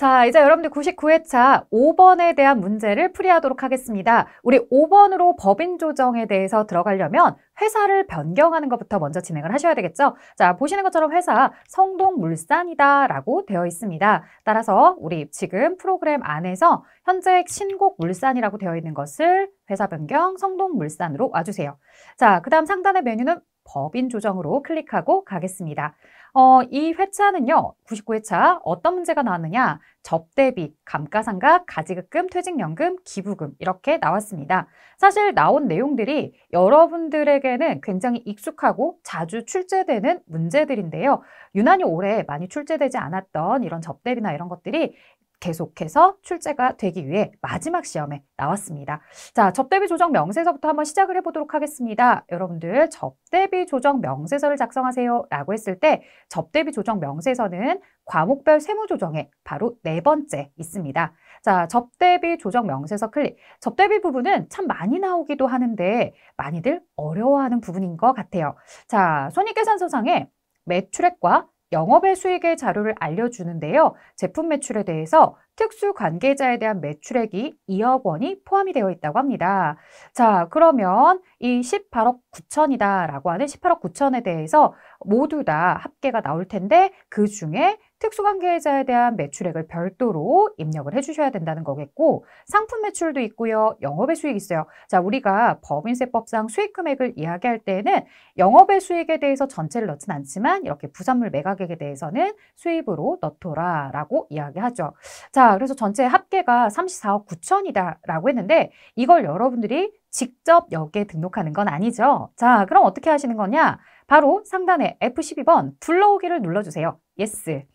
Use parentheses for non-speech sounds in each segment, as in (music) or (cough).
자, 이제 여러분들 99회차 5번에 대한 문제를 풀이하도록 하겠습니다. 우리 5번으로 법인 조정에 대해서 들어가려면 회사를 변경하는 것부터 먼저 진행을 하셔야 되겠죠? 자, 보시는 것처럼 회사 성동물산이다 라고 되어 있습니다. 따라서 우리 지금 프로그램 안에서 현재 신곡물산이라고 되어 있는 것을 회사 변경 성동물산으로 와주세요. 자, 그 다음 상단의 메뉴는 법인 조정으로 클릭하고 가겠습니다. 어, 이 회차는요, 99회차 어떤 문제가 나왔느냐, 접대비, 감가상각, 가지급금, 퇴직연금, 기부금 이렇게 나왔습니다. 사실 나온 내용들이 여러분들에게는 굉장히 익숙하고 자주 출제되는 문제들인데요. 유난히 올해 많이 출제되지 않았던 이런 접대비나 이런 것들이 계속해서 출제가 되기 위해 마지막 시험에 나왔습니다. 자, 접대비 조정 명세서부터 한번 시작을 해보도록 하겠습니다. 여러분들 접대비 조정 명세서를 작성하세요 라고 했을 때 접대비 조정 명세서는 과목별 세무 조정에 바로 네 번째 있습니다. 자, 접대비 조정 명세서 클릭. 접대비 부분은 참 많이 나오기도 하는데 많이들 어려워하는 부분인 것 같아요. 자, 손익계산서상에 매출액과 영업의 수익의 자료를 알려주는데요. 제품 매출에 대해서 특수 관계자에 대한 매출액이 2억 원이 포함이 되어 있다고 합니다. 자, 그러면 이 18억 9천이다라고 하는 18억 9천에 대해서 모두 다 합계가 나올 텐데 그 중에 특수관계자에 대한 매출액을 별도로 입력을 해주셔야 된다는 거겠고 상품 매출도 있고요. 영업의 수익 있어요. 자, 우리가 법인세법상 수익 금액을 이야기할 때에는 영업의 수익에 대해서 전체를 넣진 않지만 이렇게 부산물 매각액에 대해서는 수입으로 넣더라 라고 이야기하죠. 자, 그래서 전체 합계가 34억 9천이다 라고 했는데 이걸 여러분들이 직접 여기에 등록하는 건 아니죠. 자, 그럼 어떻게 하시는 거냐? 바로 상단에 F12번 불러오기를 눌러주세요. 예스. Yes.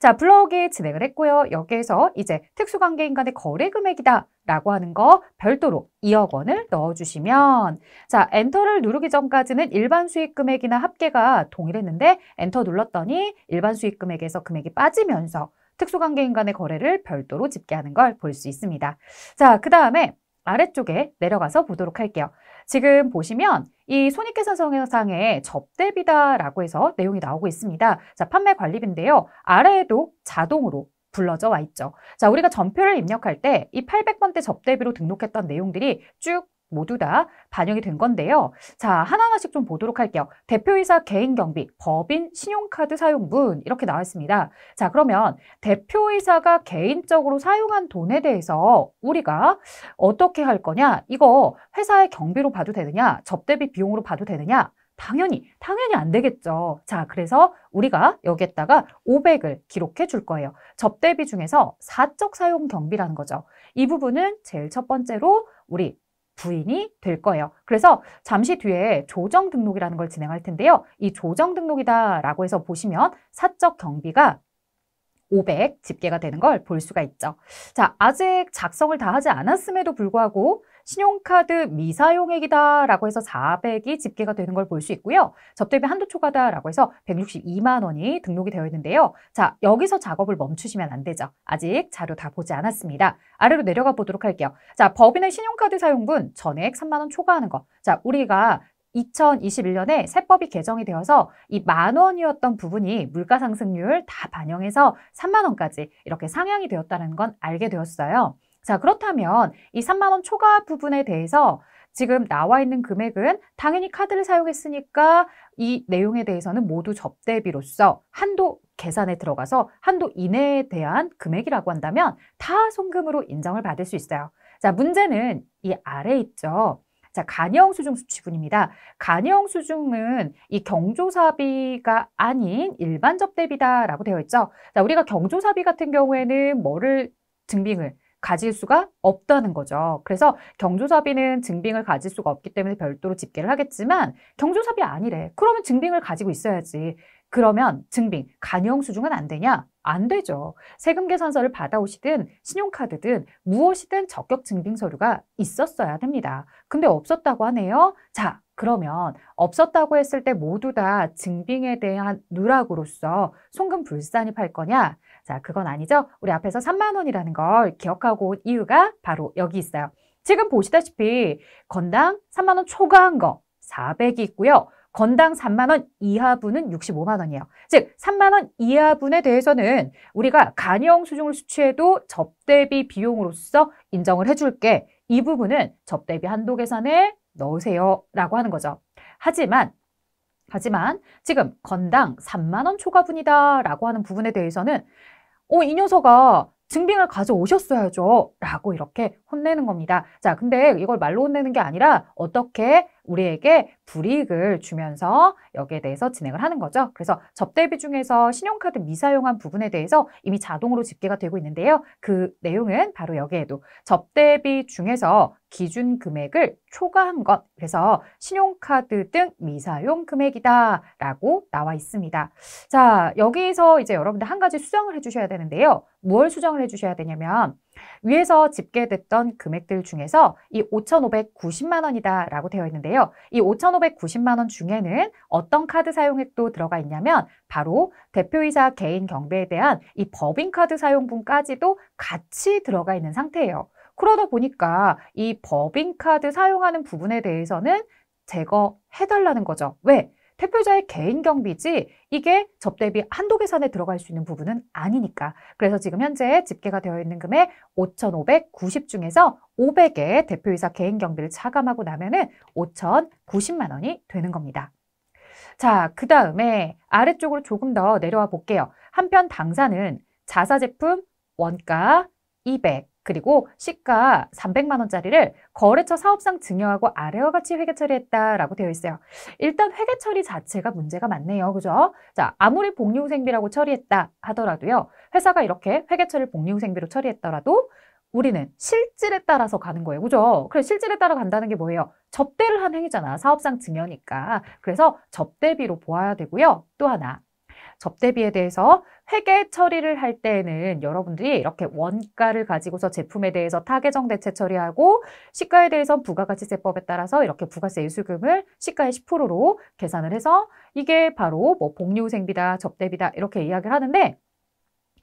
자, 블그에 진행을 했고요. 여기에서 이제 특수관계인 간의 거래 금액이다 라고 하는 거 별도로 2억 원을 넣어주시면 자 엔터를 누르기 전까지는 일반 수익 금액이나 합계가 동일했는데 엔터 눌렀더니 일반 수익 금액에서 금액이 빠지면서 특수관계인 간의 거래를 별도로 집계하는 걸 볼 수 있습니다. 자, 그 다음에 아래쪽에 내려가서 보도록 할게요. 지금 보시면 이 손익계산서상에 접대비다라고 해서 내용이 나오고 있습니다. 자, 판매 관리비인데요. 아래에도 자동으로 불러져 와 있죠. 자, 우리가 전표를 입력할 때 이 800번대 접대비로 등록했던 내용들이 쭉 모두 다 반영이 된 건데요. 자, 하나하나씩 좀 보도록 할게요. 대표이사 개인 경비, 법인 신용카드 사용분 이렇게 나와 있습니다. 자, 그러면 대표이사가 개인적으로 사용한 돈에 대해서 우리가 어떻게 할 거냐? 이거 회사의 경비로 봐도 되느냐? 접대비 비용으로 봐도 되느냐? 당연히, 당연히 안 되겠죠. 자, 그래서 우리가 여기에다가 500을 기록해 줄 거예요. 접대비 중에서 사적 사용 경비라는 거죠. 이 부분은 제일 첫 번째로 우리 부인이 될 거예요. 그래서 잠시 뒤에 조정 등록이라는 걸 진행할 텐데요. 이 조정 등록이다라고 해서 보시면 사적 경비가 500 집계가 되는 걸 볼 수가 있죠. 자, 아직 작성을 다 하지 않았음에도 불구하고 신용카드 미사용액이다라고 해서 400이 집계가 되는 걸 볼 수 있고요. 접대비 한도 초과다라고 해서 162만 원이 등록이 되어 있는데요. 자, 여기서 작업을 멈추시면 안 되죠. 아직 자료 다 보지 않았습니다. 아래로 내려가 보도록 할게요. 자, 법인의 신용카드 사용분 전액 3만 원 초과하는 거. 자, 우리가 2021년에 세법이 개정이 되어서 이 만 원이었던 부분이 물가 상승률 다 반영해서 3만 원까지 이렇게 상향이 되었다는 건 알게 되었어요. 자, 그렇다면 이 3만 원 초과 부분에 대해서 지금 나와 있는 금액은 당연히 카드를 사용했으니까 이 내용에 대해서는 모두 접대비로서 한도 계산에 들어가서 한도 이내에 대한 금액이라고 한다면 타 송금으로 인정을 받을 수 있어요. 자, 문제는 이 아래 있죠. 자, 간여형 수중 수취분입니다. 간여형 수중은 이 경조사비가 아닌 일반 접대비다라고 되어 있죠. 자, 우리가 경조사비 같은 경우에는 뭐를 증빙을 가질 수가 없다는 거죠. 그래서 경조사비는 증빙을 가질 수가 없기 때문에 별도로 집계를 하겠지만 경조사비 아니래. 그러면 증빙을 가지고 있어야지. 그러면 증빙, 간용 수중은 안 되냐? 안 되죠. 세금 계산서를 받아오시든 신용카드든 무엇이든 적격 증빙 서류가 있었어야 됩니다. 근데 없었다고 하네요. 자, 그러면 없었다고 했을 때 모두 다 증빙에 대한 누락으로서 송금 불산입할 거냐? 자, 그건 아니죠. 우리 앞에서 3만 원이라는 걸 기억하고 온 이유가 바로 여기 있어요. 지금 보시다시피 건당 3만 원 초과한 거 400이 있고요. 건당 3만 원 이하분은 65만 원이에요. 즉 3만 원 이하분에 대해서는 우리가 간이형 수중을 수취해도 접대비 비용으로서 인정을 해줄게. 이 부분은 접대비 한도 계산에 넣으세요. 라고 하는 거죠. 하지만 하지만 지금 건당 3만 원 초과분이다 라고 하는 부분에 대해서는 어, 이 녀석아 증빙을 가져오셨어야죠 라고 이렇게 혼내는 겁니다. 자, 근데 이걸 말로 혼내는 게 아니라 어떻게 우리에게 불이익을 주면서 여기에 대해서 진행을 하는 거죠. 그래서 접대비 중에서 신용카드 미사용한 부분에 대해서 이미 자동으로 집계가 되고 있는데요. 그 내용은 바로 여기에도 접대비 중에서 기준 금액을 초과한 것, 그래서 신용카드 등 미사용 금액이다라고 나와 있습니다. 자, 여기서 이제 여러분들 한 가지 수정을 해주셔야 되는데요. 무얼 수정을 해주셔야 되냐면 위에서 집계됐던 금액들 중에서 이 5,590만 원이다라고 되어 있는데요. 이 5,590만 원 중에는 어떤 카드 사용액도 들어가 있냐면 바로 대표이사 개인 경비에 대한 이 법인카드 사용분까지도 같이 들어가 있는 상태예요. 그러다 보니까 이 법인카드 사용하는 부분에 대해서는 제거해달라는 거죠. 왜? 대표자의 개인 경비지 이게 접대비 한도 계산에 들어갈 수 있는 부분은 아니니까. 그래서 지금 현재 집계가 되어 있는 금액 5,590 중에서 500에 대표이사 개인 경비를 차감하고 나면은 5,090만 원이 되는 겁니다. 자, 그 다음에 아래쪽으로 조금 더 내려와 볼게요. 한편 당사는 자사 제품 원가 200, 그리고 시가 300만 원짜리를 거래처 사업상 증여하고 아래와 같이 회계 처리했다라고 되어 있어요. 일단 회계 처리 자체가 문제가 많네요. 그죠? 자, 아무리 복리후생비라고 처리했다 하더라도요. 회사가 이렇게 회계 처리를 복리후생비로 처리했더라도 우리는 실질에 따라서 가는 거예요. 그죠? 그래, 실질에 따라 간다는 게 뭐예요? 접대를 한 행위잖아. 사업상 증여니까. 그래서 접대비로 보아야 되고요. 또 하나, 접대비에 대해서 회계 처리를 할 때에는 여러분들이 이렇게 원가를 가지고서 제품에 대해서 타계정 대체 처리하고 시가에 대해서 부가가치세법에 따라서 이렇게 부가세 예수금을 시가의 10%로 계산을 해서 이게 바로 뭐 복리후생비다, 접대비다 이렇게 이야기를 하는데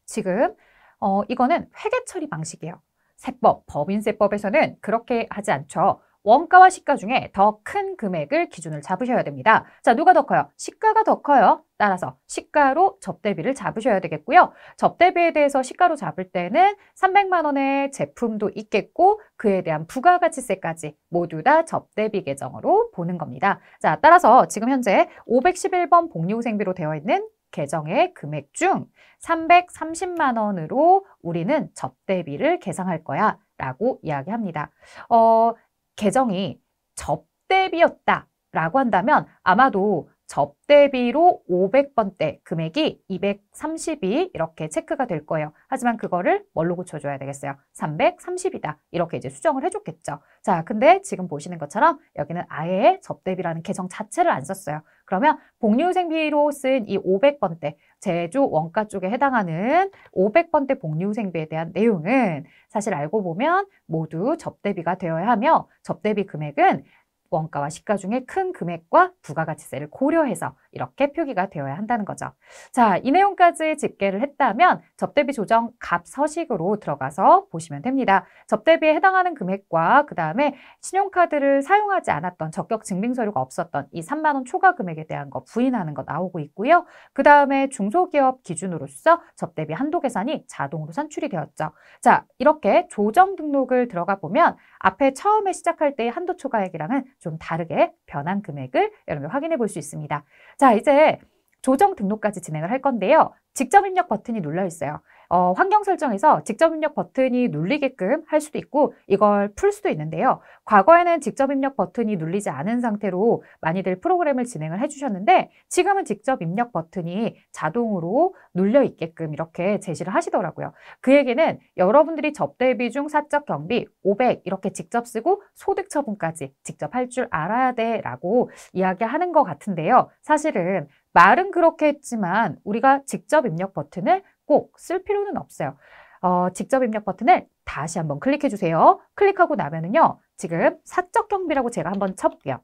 지금 어, 이거는 회계 처리 방식이에요. 세법, 법인세법에서는 그렇게 하지 않죠. 원가와 시가 중에 더 큰 금액을 기준을 잡으셔야 됩니다. 자, 누가 더 커요? 시가가 더 커요. 따라서 시가로 접대비를 잡으셔야 되겠고요. 접대비에 대해서 시가로 잡을 때는 300만 원의 제품도 있겠고 그에 대한 부가가치세까지 모두 다 접대비 계정으로 보는 겁니다. 자, 따라서 지금 현재 511번 복리후생비로 되어 있는 계정의 금액 중 330만 원으로 우리는 접대비를 계상할 거야 라고 이야기합니다. 어, 계정이 접대비였다 라고 한다면 아마도 접대비로 500번대 금액이 232 이렇게 체크가 될 거예요. 하지만 그거를 뭘로 고쳐줘야 되겠어요? 330이다. 이렇게 이제 수정을 해줬겠죠. 자, 근데 지금 보시는 것처럼 여기는 아예 접대비라는 계정 자체를 안 썼어요. 그러면 복류생비로쓴 이 500번대 제조 원가 쪽에 해당하는 500번대 복리후생비에 대한 내용은 사실 알고 보면 모두 접대비가 되어야 하며 접대비 금액은 원가와 시가 중에 큰 금액과 부가가치세를 고려해서 이렇게 표기가 되어야 한다는 거죠. 자, 이 내용까지 집계를 했다면 접대비 조정 값 서식으로 들어가서 보시면 됩니다. 접대비에 해당하는 금액과 그 다음에 신용카드를 사용하지 않았던 적격 증빙서류가 없었던 이 3만 원 초과 금액에 대한 거 부인하는 거 나오고 있고요. 그 다음에 중소기업 기준으로서 접대비 한도 계산이 자동으로 산출이 되었죠. 자, 이렇게 조정 등록을 들어가 보면 앞에 처음에 시작할 때의 한도 초과액이랑은 좀 다르게 변한 금액을 여러분이 확인해 볼 수 있습니다. 자, 이제 조정 등록까지 진행을 할 건데요. 직접 입력 버튼이 눌려 있어요. 어, 환경 설정에서 직접 입력 버튼이 눌리게끔 할 수도 있고 이걸 풀 수도 있는데요. 과거에는 직접 입력 버튼이 눌리지 않은 상태로 많이들 프로그램을 진행을 해주셨는데 지금은 직접 입력 버튼이 자동으로 눌려 있게끔 이렇게 제시를 하시더라고요. 그 얘기는 여러분들이 접대비 중 사적 경비 500 이렇게 직접 쓰고 소득 처분까지 직접 할 줄 알아야 돼 라고 이야기하는 것 같은데요. 사실은 말은 그렇게 했지만 우리가 직접 입력 버튼을 꼭쓸 필요는 없어요. 어, 직접 입력 버튼을 다시 한번 클릭해 주세요. 클릭하고 나면은요. 지금 사적 경비라고 제가 한번 쳐볼게요.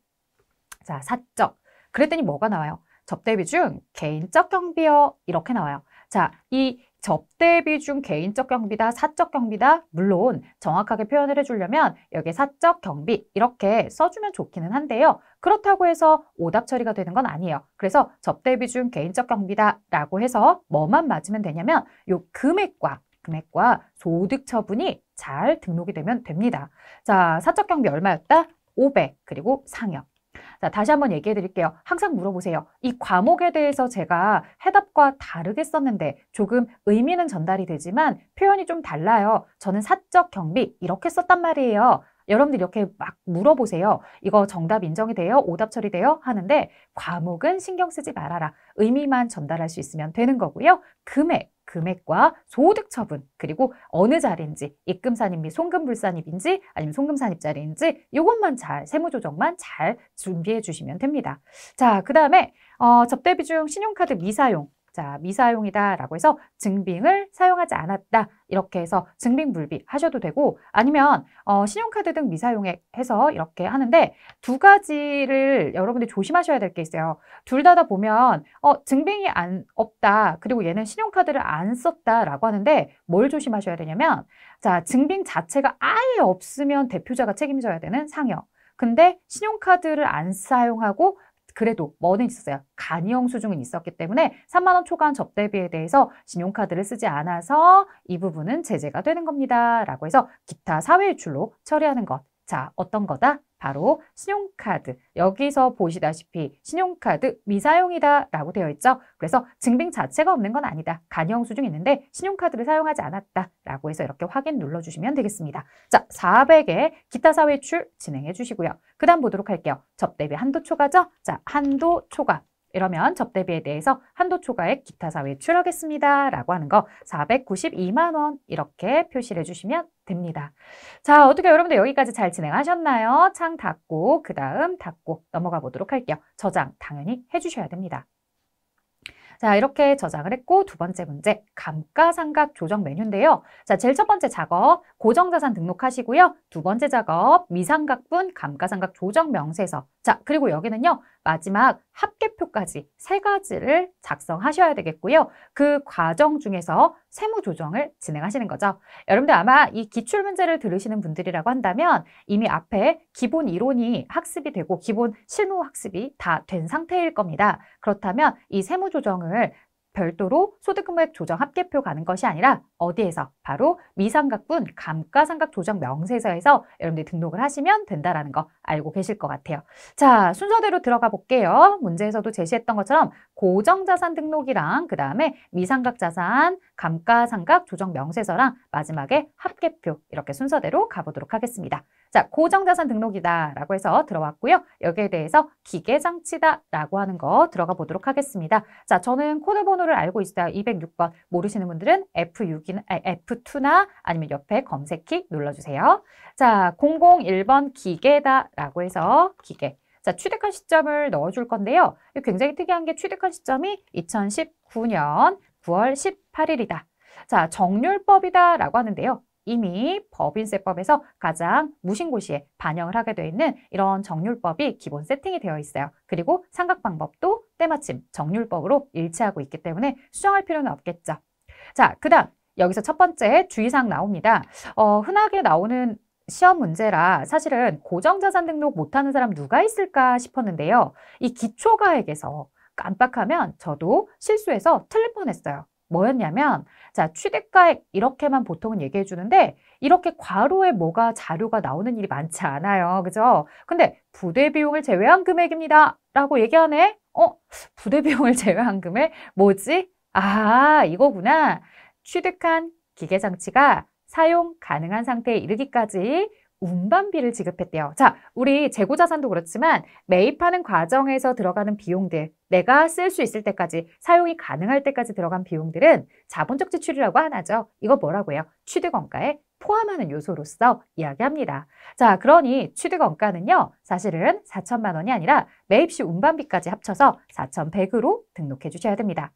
자, 사적. 그랬더니 뭐가 나와요? 접대비 중 개인적 경비요. 이렇게 나와요. 자, 이 접대 비중 개인적 경비다, 사적 경비다 물론 정확하게 표현을 해주려면 여기에 사적 경비 이렇게 써주면 좋기는 한데요. 그렇다고 해서 오답 처리가 되는 건 아니에요. 그래서 접대 비중 개인적 경비다 라고 해서 뭐만 맞으면 되냐면 요 금액과 금액과 소득 처분이 잘 등록이 되면 됩니다. 자, 사적 경비 얼마였다? 500 그리고 상여 자, 다시 한번 얘기해 드릴게요. 항상 물어보세요. 이 과목에 대해서 제가 해답과 다르게 썼는데 조금 의미는 전달이 되지만 표현이 좀 달라요. 저는 사적 경비 이렇게 썼단 말이에요. 여러분들 이렇게 막 물어보세요. 이거 정답 인정이 돼요? 오답 처리돼요? 하는데 과목은 신경 쓰지 말아라. 의미만 전달할 수 있으면 되는 거고요. 금액 금액과 소득 처분 그리고 어느 자리인지 입금 산입 및 송금 불산입인지 아니면 송금 산입 자리인지 이것만 잘 세무 조정만 잘 준비해 주시면 됩니다. 자, 그다음에 어, 접대 비중 신용카드 미사용 자, 미사용이다라고 해서 증빙을 사용하지 않았다. 이렇게 해서 증빙 불비 하셔도 되고 아니면 어, 신용카드 등 미사용에 해서 이렇게 하는데 두 가지를 여러분들이 조심하셔야 될 게 있어요. 둘다다 보면 어, 증빙이 안 없다. 그리고 얘는 신용카드를 안 썼다라고 하는데 뭘 조심하셔야 되냐면 자, 증빙 자체가 아예 없으면 대표자가 책임져야 되는 상여. 근데 신용카드를 안 사용하고 그래도 뭐는 있었어요. 간이형 수중은 있었기 때문에 3만 원 초과한 접대비에 대해서 신용카드를 쓰지 않아서 이 부분은 제재가 되는 겁니다. 라고 해서 기타 사회 유출로 처리하는 것. 자, 어떤 거다? 바로 신용카드. 여기서 보시다시피 신용카드 미사용이다 라고 되어 있죠. 그래서 증빙 자체가 없는 건 아니다. 간형 수중 있는데 신용카드를 사용하지 않았다 라고 해서 이렇게 확인 눌러주시면 되겠습니다. 자, 400에 기타 사회출 진행해 주시고요. 그 다음 보도록 할게요. 접대비 한도 초과죠? 자, 한도 초과. 이러면 접대비에 대해서 한도 초과액 기타사 외출하겠습니다. 라고 하는 거 492만 원 이렇게 표시를 해주시면 됩니다. 자, 어떻게 여러분들 여기까지 잘 진행하셨나요? 창 닫고 그 다음 닫고 넘어가 보도록 할게요. 저장 당연히 해주셔야 됩니다. 자, 이렇게 저장을 했고 두 번째 문제, 감가상각 조정 메뉴인데요. 자, 제일 첫 번째 작업, 고정자산 등록하시고요. 두 번째 작업, 미상각분 감가상각 조정 명세서. 자, 그리고 여기는요. 마지막 합계표까지 세 가지를 작성하셔야 되겠고요. 그 과정 중에서 세무 조정을 진행하시는 거죠. 여러분들 아마 이 기출 문제를 들으시는 분들이라고 한다면 이미 앞에 기본 이론이 학습이 되고 기본 실무 학습이 다 된 상태일 겁니다. 그렇다면 이 세무 조정을 별도로 소득금액 조정 합계표 가는 것이 아니라 어디에서 바로 미상각분 감가상각 조정 명세서에서 여러분들이 등록을 하시면 된다라는 거 알고 계실 것 같아요. 자, 순서대로 들어가 볼게요. 문제에서도 제시했던 것처럼 고정자산 등록이랑 그 다음에 미상각자산 감가상각 조정 명세서랑 마지막에 합계표 이렇게 순서대로 가보도록 하겠습니다. 자, 고정자산 등록이다라고 해서 들어왔고요. 여기에 대해서 기계장치다라고 하는 거 들어가 보도록 하겠습니다. 자, 저는 코드 번호를 알고 있어요. 206번. 모르시는 분들은 F6이나 F2나 아니면 옆에 검색키 눌러주세요. 자, 001번 기계다라고 해서 기계. 자, 취득한 시점을 넣어줄 건데요. 굉장히 특이한 게 취득한 시점이 2019년 9월 18일이다. 자, 정률법이다라고 하는데요. 이미 법인세법에서 가장 무신고시에 반영을 하게 되어 있는 이런 정률법이 기본 세팅이 되어 있어요. 그리고 상각방법도 때마침 정률법으로 일치하고 있기 때문에 수정할 필요는 없겠죠. 자, 그 다음 여기서 첫 번째 주의사항 나옵니다. 어, 흔하게 나오는 시험 문제라 사실은 고정자산 등록 못하는 사람 누가 있을까 싶었는데요. 이기초가액에서 깜빡하면 저도 실수해서 틀릴 뻔했어요. 뭐였냐면 자 취득가액 이렇게만 보통은 얘기해 주는데 이렇게 과로에 뭐가 자료가 나오는 일이 많지 않아요. 그죠? 근데 부대 비용을 제외한 금액입니다. 라고 얘기하네. 어? 부대 비용을 (laughs) 제외한 금액? 뭐지? 아 이거구나. 취득한 기계장치가 사용 가능한 상태에 이르기까지 운반비를 지급했대요. 자, 우리 재고자산도 그렇지만 매입하는 과정에서 들어가는 비용들, 내가 쓸 수 있을 때까지, 사용이 가능할 때까지 들어간 비용들은 자본적 지출이라고 하나죠. 이거 뭐라고요? 해 취득원가에 포함하는 요소로서 이야기합니다. 자, 그러니 취득원가는요, 사실은 4천만 원이 아니라 매입시 운반비까지 합쳐서 4,100으로 등록해 주셔야 됩니다.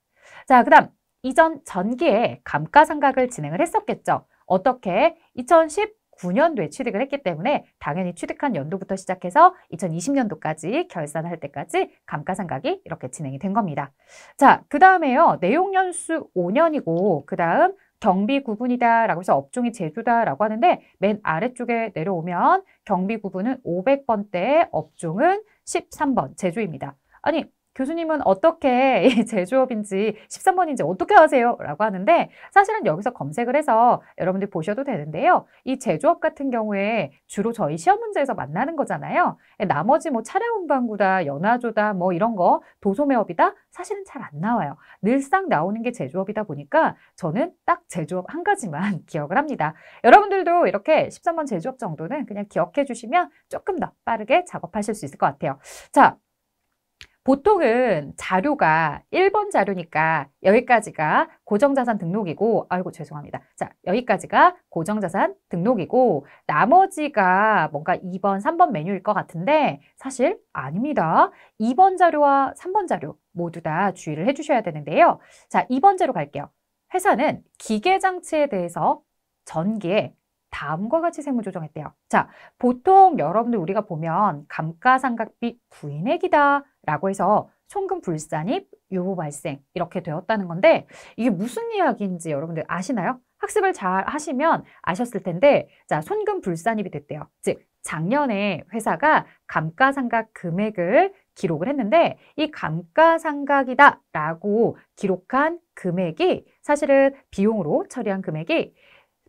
자, 그 다음, 이전 전기에 감가상각을 진행을 했었겠죠. 어떻게 2010 2009년도에 취득을 했기 때문에 당연히 취득한 연도부터 시작해서 2020년도까지 결산할 때까지 감가상각이 이렇게 진행이 된 겁니다. 자, 그 다음에요. 내용연수 5년이고 그 다음 경비 구분이다 라고 해서 업종이 제조다 라고 하는데 맨 아래쪽에 내려오면 경비 구분은 5 0 0번대 업종은 13번 제조입니다. 아니 교수님은 어떻게 (laughs) 제조업인지 13번인지 어떻게 아세요? 라고 하는데 사실은 여기서 검색을 해서 여러분들 보셔도 되는데요. 이 제조업 같은 경우에 주로 저희 시험 문제에서 만나는 거잖아요. 예, 나머지 뭐 차량 운반구다, 연화조다 뭐 이런 거 도소매업이다 사실은 잘 안 나와요. 늘상 나오는 게 제조업이다 보니까 저는 딱 제조업 한 가지만 (laughs) 기억을 합니다. 여러분들도 이렇게 13번 제조업 정도는 그냥 기억해 주시면 조금 더 빠르게 작업하실 수 있을 것 같아요. 자, 보통은 자료가 1번 자료니까 여기까지가 고정자산 등록이고 아이고 죄송합니다. 자 여기까지가 고정자산 등록이고 나머지가 뭔가 2번, 3번 메뉴일 것 같은데 사실 아닙니다. 2번 자료와 3번 자료 모두 다 주의를 해주셔야 되는데요. 자 2번 자료 갈게요. 회사는 기계장치에 대해서 전기에 다음과 같이 세무 조정했대요. 자, 보통 여러분들 우리가 보면 감가상각비 부인액이다 라고 해서 송금 불산입, 유보 발생 이렇게 되었다는 건데 이게 무슨 이야기인지 여러분들 아시나요? 학습을 잘 하시면 아셨을 텐데 자, 손금 불산입이 됐대요. 즉 작년에 회사가 감가상각 금액을 기록을 했는데 이 감가상각이다라고 기록한 금액이 사실은 비용으로 처리한 금액이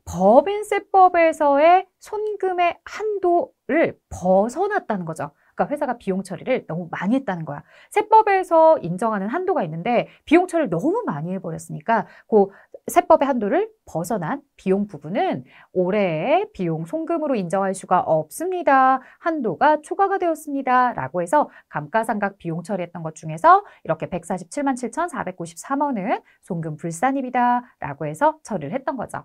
법인세법에서의 손금의 한도를 벗어났다는 거죠. 그러니까 회사가 비용 처리를 너무 많이 했다는 거야. 세법에서 인정하는 한도가 있는데 비용 처리를 너무 많이 해버렸으니까 그 세법의 한도를 벗어난 비용 부분은 올해의 비용 송금으로 인정할 수가 없습니다. 한도가 초과가 되었습니다. 라고 해서 감가상각 비용 처리했던 것 중에서 이렇게 147만 7,493원은 송금 불산입이다 라고 해서 처리를 했던 거죠.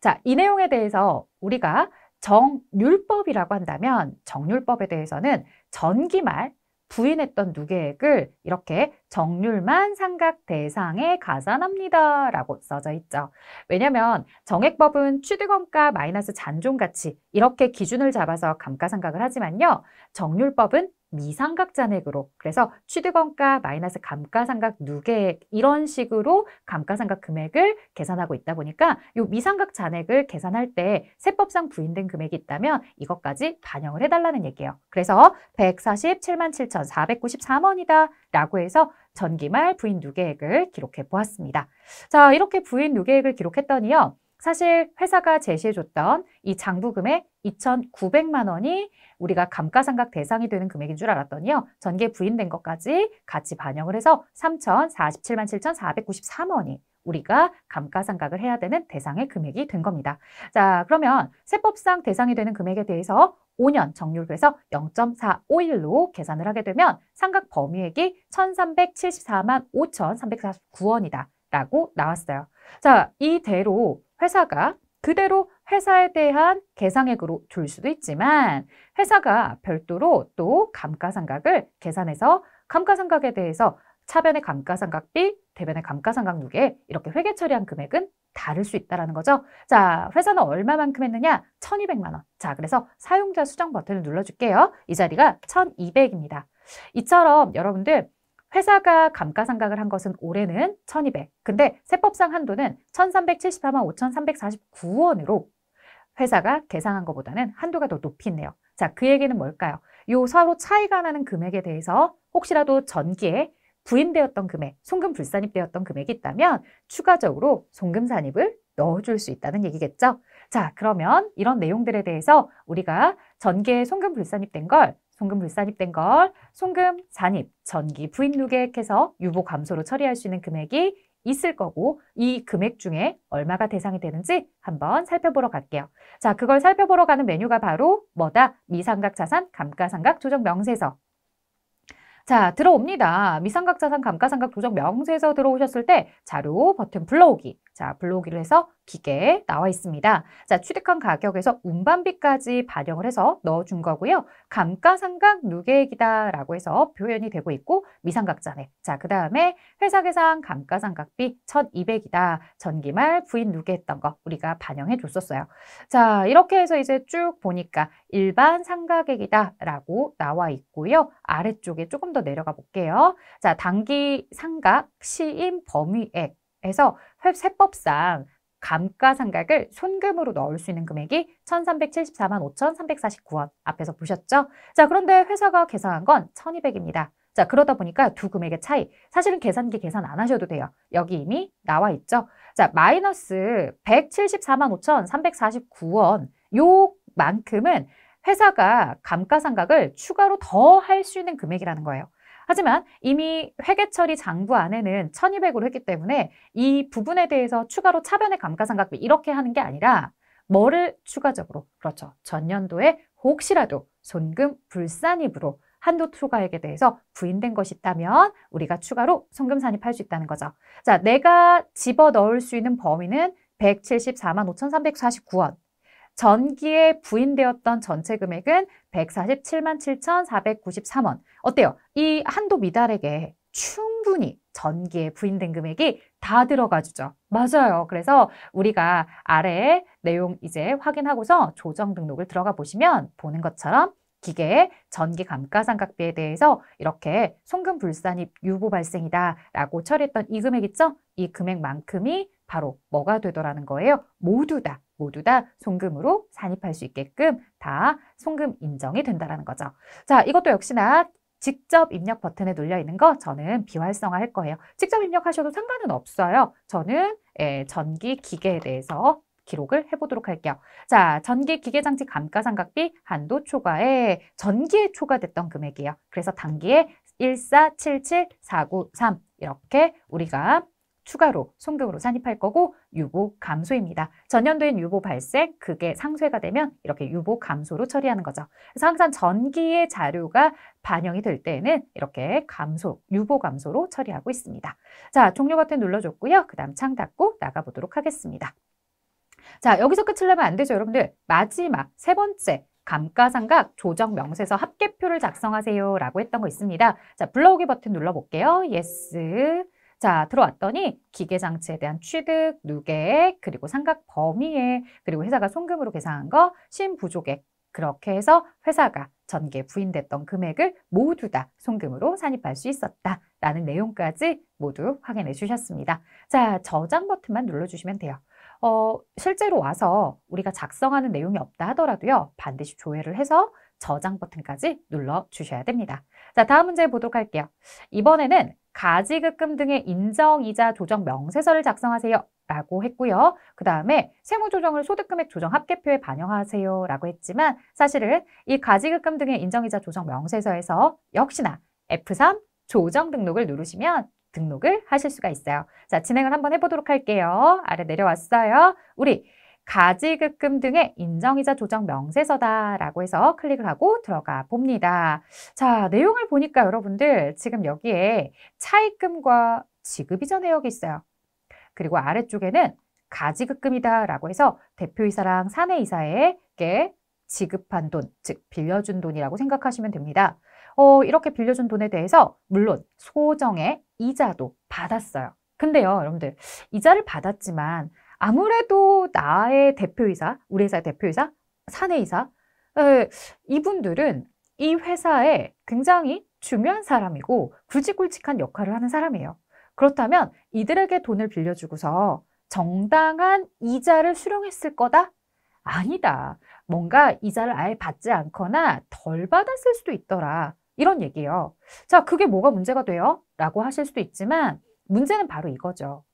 자, 이 내용에 대해서 우리가 정률법이라고 한다면 정률법에 대해서는 전기말 부인했던 누계액을 이렇게 정률만 삼각 대상에 가산합니다 라고 써져 있죠. 왜냐하면 정액법은 취득원가 마이너스 잔존가치 이렇게 기준을 잡아서 감가상각을 하지만요. 정률법은 미상각 잔액으로 그래서 취득원가 마이너스 감가상각 누계액 이런 식으로 감가상각 금액을 계산하고 있다 보니까 이 미상각 잔액을 계산할 때 세법상 부인된 금액이 있다면 이것까지 반영을 해달라는 얘기예요. 그래서 147만 7 4 9 3원이다 라고 해서 전기말 부인 누계액을 기록해 보았습니다. 자 이렇게 부인 누계액을 기록했더니요. 사실 회사가 제시해줬던 이 장부금의 2,900만 원이 우리가 감가상각 대상이 되는 금액인 줄 알았더니요. 전계 부인된 것까지 같이 반영을 해서 3,047만 7,493 원이 우리가 감가상각을 해야 되는 대상의 금액이 된 겁니다. 자, 그러면 세법상 대상이 되는 금액에 대해서 5년 정률그래서 0 4 5일로 계산을 하게 되면 상각 범위액이 1,374만 5,349원이다. 라고 나왔어요. 자, 이대로 회사가 그대로 회사에 대한 계상액으로 둘 수도 있지만 회사가 별도로 또 감가상각을 계산해서 감가상각에 대해서 차변의 감가상각비, 대변의 감가상각누계 이렇게 회계 처리한 금액은 다를 수 있다는 거죠. 자, 회사는 얼마만큼 했느냐? 1200만 원. 자, 그래서 사용자 수정 버튼을 눌러줄게요. 이 자리가 1200입니다. 이처럼 여러분들 회사가 감가상각을 한 것은 올해는 1200. 근데 세법상 한도는 1374만 5349원으로 회사가 계상한 것보다는 한도가 더 높이 있네요. 자, 그 얘기는 뭘까요? 요 서로 차이가 나는 금액에 대해서 혹시라도 전기에 부인되었던 금액, 송금 불산입되었던 금액이 있다면 추가적으로 송금 산입을 넣어줄 수 있다는 얘기겠죠? 자, 그러면 이런 내용들에 대해서 우리가 전기에 송금 불산입된 걸 송금 불산입된 걸 송금, 잔입, 전기, 부인 누객해서 유보 감소로 처리할 수 있는 금액이 있을 거고 이 금액 중에 얼마가 대상이 되는지 한번 살펴보러 갈게요. 자, 그걸 살펴보러 가는 메뉴가 바로 뭐다? 미상각 자산 감가상각 조정 명세서. 자, 들어옵니다. 미상각 자산 감가상각 조정 명세서 들어오셨을 때 자료 버튼 불러오기. 자, 불러오기를 해서 기계에 나와 있습니다. 자, 취득한 가격에서 운반비까지 반영을 해서 넣어준 거고요. 감가상각 누계액이다라고 해서 표현이 되고 있고 미상각자네. 자, 그 다음에 회사 계산 감가상각비 1200이다. 전기말 부인 누계했던 거 우리가 반영해 줬었어요. 자, 이렇게 해서 이제 쭉 보니까 일반 상각액이다라고 나와 있고요. 아래쪽에 조금 더 내려가 볼게요. 자, 단기 상각 시임 범위액 에서 세법상 감가상각을 손금으로 넣을 수 있는 금액이 1374만 5349원 앞에서 보셨죠? 자, 그런데 회사가 계산한 건 1200입니다. 자, 그러다 보니까 두 금액의 차이. 사실은 계산기 계산 안 하셔도 돼요. 여기 이미 나와 있죠? 자, 마이너스 174만 5349원 요만큼은 회사가 감가상각을 추가로 더 할 수 있는 금액이라는 거예요. 하지만 이미 회계처리 장부 안에는 1200으로 했기 때문에 이 부분에 대해서 추가로 차변의 감가상각비 이렇게 하는 게 아니라 뭐를 추가적으로 그렇죠. 전년도에 혹시라도 손금 불산입으로 한도 초과액에 대해서 부인된 것이 있다면 우리가 추가로 송금 산입할 수 있다는 거죠. 자, 내가 집어 넣을 수 있는 범위는 174만 5,349원. 전기에 부인되었던 전체 금액은 147만 7,493원. 어때요? 이 한도 미달에게 충분히 전기에 부인된 금액이 다 들어가 주죠. 맞아요. 그래서 우리가 아래 내용 이제 확인하고서 조정 등록을 들어가 보시면 보는 것처럼 기계의 전기 감가상각비에 대해서 이렇게 송금불산입 유보 발생이다라고 처리했던 이 금액 있죠? 이 금액만큼이 바로 뭐가 되더라는 거예요. 모두 다 모두 다 송금으로 산입할 수 있게끔 다 송금 인정이 된다는 거죠. 자, 이것도 역시나 직접 입력 버튼에 눌려 있는 거 저는 비활성화 할 거예요. 직접 입력하셔도 상관은 없어요. 저는 예, 전기 기계에 대해서 기록을 해보도록 할게요. 자, 전기 기계장치 감가상각비 한도 초과에 전기에 초과됐던 금액이에요. 그래서 단기에 1477493 이렇게 우리가 추가로 송금으로 산입할 거고 유보 감소입니다. 전년도엔 유보 발생, 그게 상쇄가 되면 이렇게 유보 감소로 처리하는 거죠. 그래서 항상 전기의 자료가 반영이 될 때에는 이렇게 감소, 유보 감소로 처리하고 있습니다. 자, 종료 버튼 눌러줬고요. 그 다음 창 닫고 나가보도록 하겠습니다. 자, 여기서 끝을 내면 안 되죠, 여러분들. 마지막 세 번째 감가상각 조정 명세서 합계표를 작성하세요라고 했던 거 있습니다. 자, 불러오기 버튼 눌러볼게요. 예스. Yes. 자, 들어왔더니 기계 장치에 대한 취득, 누계액, 그리고 상각 범위액, 그리고 회사가 송금으로 계산한 거, 신부족액. 그렇게 해서 회사가 전기에 부인됐던 금액을 모두 다 송금으로 산입할 수 있었다라는 내용까지 모두 확인해 주셨습니다. 자, 저장 버튼만 눌러주시면 돼요. 어, 실제로 와서 우리가 작성하는 내용이 없다 하더라도요, 반드시 조회를 해서 저장 버튼까지 눌러 주셔야 됩니다. 자, 다음 문제 보도록 할게요. 이번에는 가지급금 등의 인정이자 조정 명세서를 작성하세요. 라고 했고요. 그 다음에 세무조정을 소득금액 조정 합계표에 반영하세요. 라고 했지만 사실은 이 가지급금 등의 인정이자 조정 명세서에서 역시나 F3 조정 등록을 누르시면 등록을 하실 수가 있어요. 자, 진행을 한번 해보도록 할게요. 아래 내려왔어요. 우리 가지급금 등의 인정이자 조정 명세서다라고 해서 클릭을 하고 들어가 봅니다. 자, 내용을 보니까 여러분들 지금 여기에 차입금과 지급이전 내역이 있어요. 그리고 아래쪽에는 가지급금이다라고 해서 대표이사랑 사내이사에게 지급한 돈, 즉 빌려준 돈이라고 생각하시면 됩니다. 어, 이렇게 빌려준 돈에 대해서 물론 소정의 이자도 받았어요. 근데요, 여러분들 이자를 받았지만 아무래도 나의 대표이사, 우리 회사의 대표이사, 사내이사, 에, 이분들은 이 회사에 굉장히 중요한 사람이고 굵직굵직한 역할을 하는 사람이에요. 그렇다면 이들에게 돈을 빌려주고서 정당한 이자를 수령했을 거다? 아니다. 뭔가 이자를 아예 받지 않거나 덜 받았을 수도 있더라. 이런 얘기예요. 자, 그게 뭐가 문제가 돼요? 라고 하실 수도 있지만 문제는 바로 이거죠.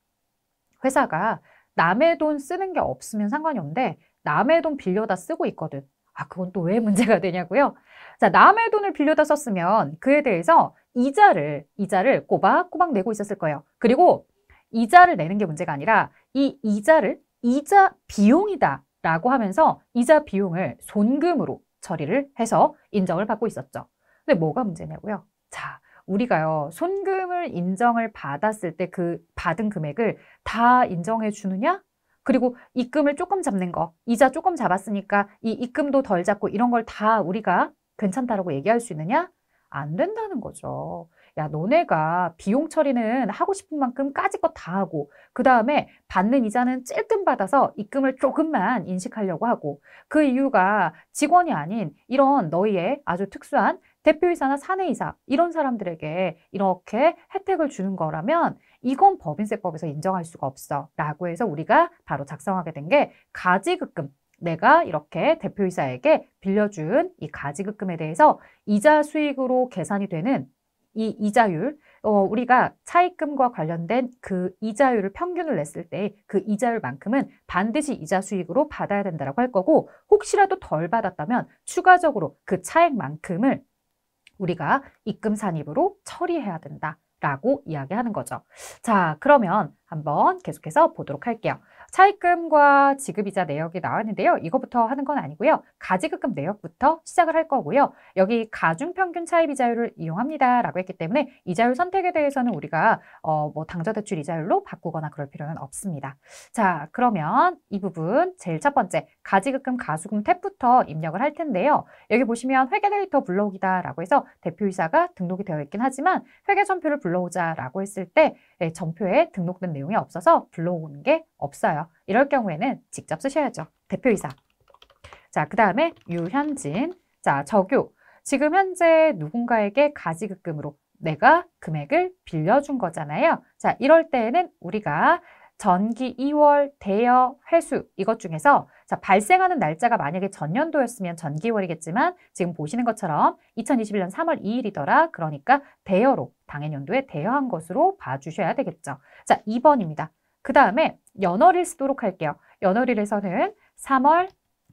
회사가 남의 돈 쓰는 게 없으면 상관이 없는데 남의 돈 빌려다 쓰고 있거든. 아, 그건 또 왜 문제가 되냐고요? 자, 남의 돈을 빌려다 썼으면 그에 대해서 이자를, 이자를 꼬박꼬박 내고 있었을 거예요. 그리고 이자를 내는 게 문제가 아니라 이 이자를 이자 비용이다 라고 하면서 이자 비용을 손금으로 처리를 해서 인정을 받고 있었죠. 근데 뭐가 문제냐고요? 자, 우리가요, 손금을 인정을 받았을 때 그 받은 금액을 다 인정해 주느냐? 그리고 입금을 조금 잡는 거, 이자 조금 잡았으니까 이 입금도 덜 잡고 이런 걸 다 우리가 괜찮다라고 얘기할 수 있느냐? 안 된다는 거죠. 야, 너네가 비용 처리는 하고 싶은 만큼 까짓것 다 하고, 그 다음에 받는 이자는 찔끔 받아서 입금을 조금만 인식하려고 하고, 그 이유가 직원이 아닌 이런 너희의 아주 특수한 대표이사나 사내이사 이런 사람들에게 이렇게 혜택을 주는 거라면 이건 법인세법에서 인정할 수가 없어 라고 해서 우리가 바로 작성하게 된 게 가지급금 내가 이렇게 대표이사에게 빌려준 이 가지급금에 대해서 이자 수익으로 계산이 되는 이 이자율 어, 우리가 차익금과 관련된 그 이자율을 평균을 냈을 때 그 이자율만큼은 반드시 이자 수익으로 받아야 된다고 할 거고 혹시라도 덜 받았다면 추가적으로 그 차액만큼을 우리가 입금 산입으로 처리해야 된다라고 이야기하는 거죠. 자, 그러면 한번 계속해서 보도록 할게요. 차입금과 지급이자 내역이 나왔는데요. 이거부터 하는 건 아니고요. 가지급금 내역부터 시작을 할 거고요. 여기 가중평균 차입이자율을 이용합니다. 라고 했기 때문에 이자율 선택에 대해서는 우리가 어, 뭐당좌대출 이자율로 바꾸거나 그럴 필요는 없습니다. 자, 그러면 이 부분 제일 첫 번째 가지급금 가수금 탭부터 입력을 할 텐데요. 여기 보시면 회계 데이터 블러오기다 라고 해서 대표이사가 등록이 되어 있긴 하지만 회계 전표를 불러오자 라고 했을 때 예, 전표에 등록된 내용이 없어서 불러오는 게 없어요. 이럴 경우에는 직접 쓰셔야죠. 대표이사. 자, 그 다음에 유현진. 자, 적요. 지금 현재 누군가에게 가지급금으로 내가 금액을 빌려준 거잖아요. 자, 이럴 때에는 우리가 전기 2월 대여 회수 이것 중에서 자, 발생하는 날짜가 만약에 전년도였으면 전기월이겠지만 지금 보시는 것처럼 2021년 3월 2일이더라. 그러니까 대여로 당해 연도에 대여한 것으로 봐주셔야 되겠죠. 자, 2번입니다. 그 다음에 연월일 쓰도록 할게요. 연월일에서는 3월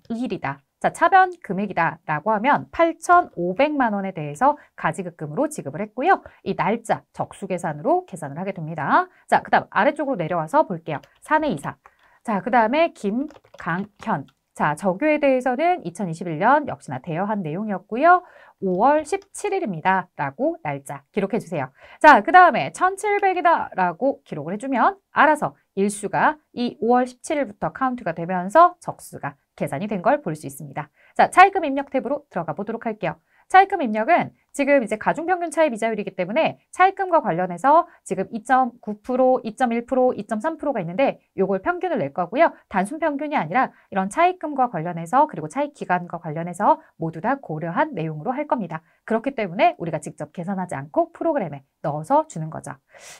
2일이다. 자, 차변 금액이다 라고 하면 8,500만 원에 대해서 가지급금으로 지급을 했고요. 이 날짜 적수 계산으로 계산을 하게 됩니다. 자, 그 다음 아래쪽으로 내려와서 볼게요. 사내 이사. 자, 그 다음에 김강현. 자, 저교에 대해서는 2021년 역시나 대여한 내용이었고요. 5월 17일입니다. 라고 날짜 기록해 주세요. 자, 그 다음에 1700이다 라고 기록을 해주면 알아서 일수가 이 5월 17일부터 카운트가 되면서 적수가 계산이 된 걸 볼 수 있습니다. 자, 차입금 입력 탭으로 들어가 보도록 할게요. 차입금 입력은 지금 이제 가중평균 차입 이자율이기 때문에 차입금과 관련해서 지금 2.9%, 2.1%, 2.3%가 있는데 요걸 평균을 낼 거고요. 단순 평균이 아니라 이런 차입금과 관련해서 그리고 차입 기간과 관련해서 모두 다 고려한 내용으로 할 겁니다. 그렇기 때문에 우리가 직접 계산하지 않고 프로그램에 넣어서 주는 거죠.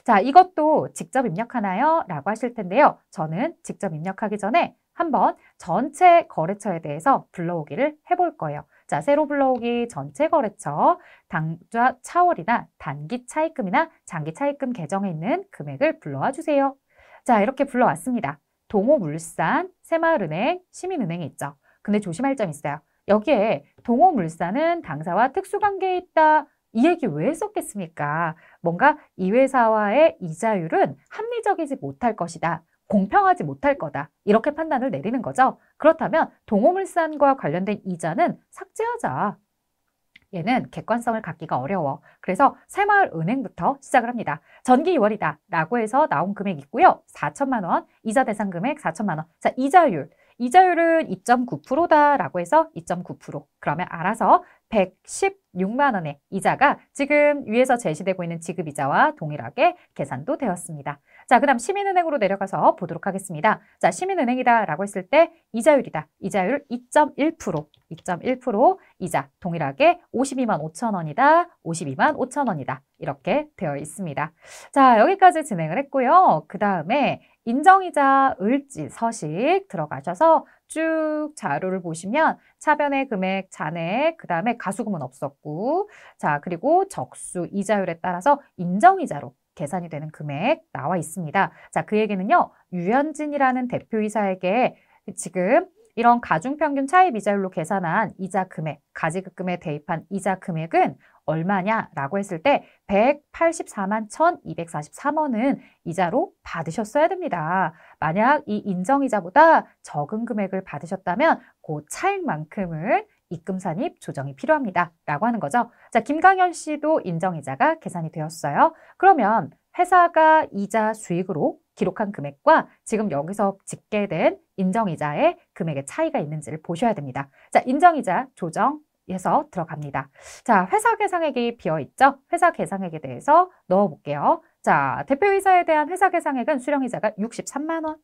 자, 이것도 직접 입력하나요? 라고 하실 텐데요. 저는 직접 입력하기 전에 한번 전체 거래처에 대해서 불러오기를 해볼 거예요. 자, 세로 불러오기 전체 거래처, 당좌 차월이나 단기 차입금이나 장기 차입금 계정에 있는 금액을 불러와 주세요. 자, 이렇게 불러왔습니다. 동호물산, 새마을은행, 시민은행이 있죠. 근데 조심할 점 있어요. 여기에 동호물산은 당사와 특수관계에 있다. 이 얘기 왜 썼겠습니까? 뭔가 이 회사와의 이자율은 합리적이지 못할 것이다. 공평하지 못할 거다. 이렇게 판단을 내리는 거죠. 그렇다면 동호물산과 관련된 이자는 삭제하자. 얘는 객관성을 갖기가 어려워. 그래서 새마을은행부터 시작을 합니다. 전기 요월이다 라고 해서 나온 금액 있고요. 4천만 원, 이자 대상 금액 4천만 원. 자, 이자율. 이자율은 2.9%다 라고 해서 2.9% 그러면 알아서 116만 원의 이자가 지금 위에서 제시되고 있는 지급이자와 동일하게 계산도 되었습니다. 자, 그 다음 시민은행으로 내려가서 보도록 하겠습니다. 자, 시민은행이다 라고 했을 때 이자율이다. 이자율 2.1%, 2.1% 이자 동일하게 52만 5천 원이다, 52만 5천 원이다. 이렇게 되어 있습니다. 자, 여기까지 진행을 했고요. 그 다음에 인정이자 을지, 서식 들어가셔서 쭉 자료를 보시면 차변의 금액, 잔액, 그 다음에 가수금은 없었고 자 그리고 적수, 이자율에 따라서 인정이자로 계산이 되는 금액 나와 있습니다. 자, 그 얘기는요. 유현진이라는 대표이사에게 지금 이런 가중평균 차입 이자율로 계산한 이자 금액, 가지급금에 대입한 이자 금액은 얼마냐라고 했을 때 184만 1243원은 이자로 받으셨어야 됩니다. 만약 이 인정이자보다 적은 금액을 받으셨다면 그 차액만큼을 입금 산입 조정이 필요합니다. 라고 하는 거죠. 자, 김강현 씨도 인정이자가 계산이 되었어요. 그러면 회사가 이자 수익으로 기록한 금액과 지금 여기서 집계된 인정이자의 금액의 차이가 있는지를 보셔야 됩니다. 자, 인정이자 조정 해서 들어갑니다. 자, 회사 계상액이 비어있죠? 회사 계상액에 대해서 넣어볼게요. 자, 대표이사에 대한 회사 계상액은 수령이자가 63만 원.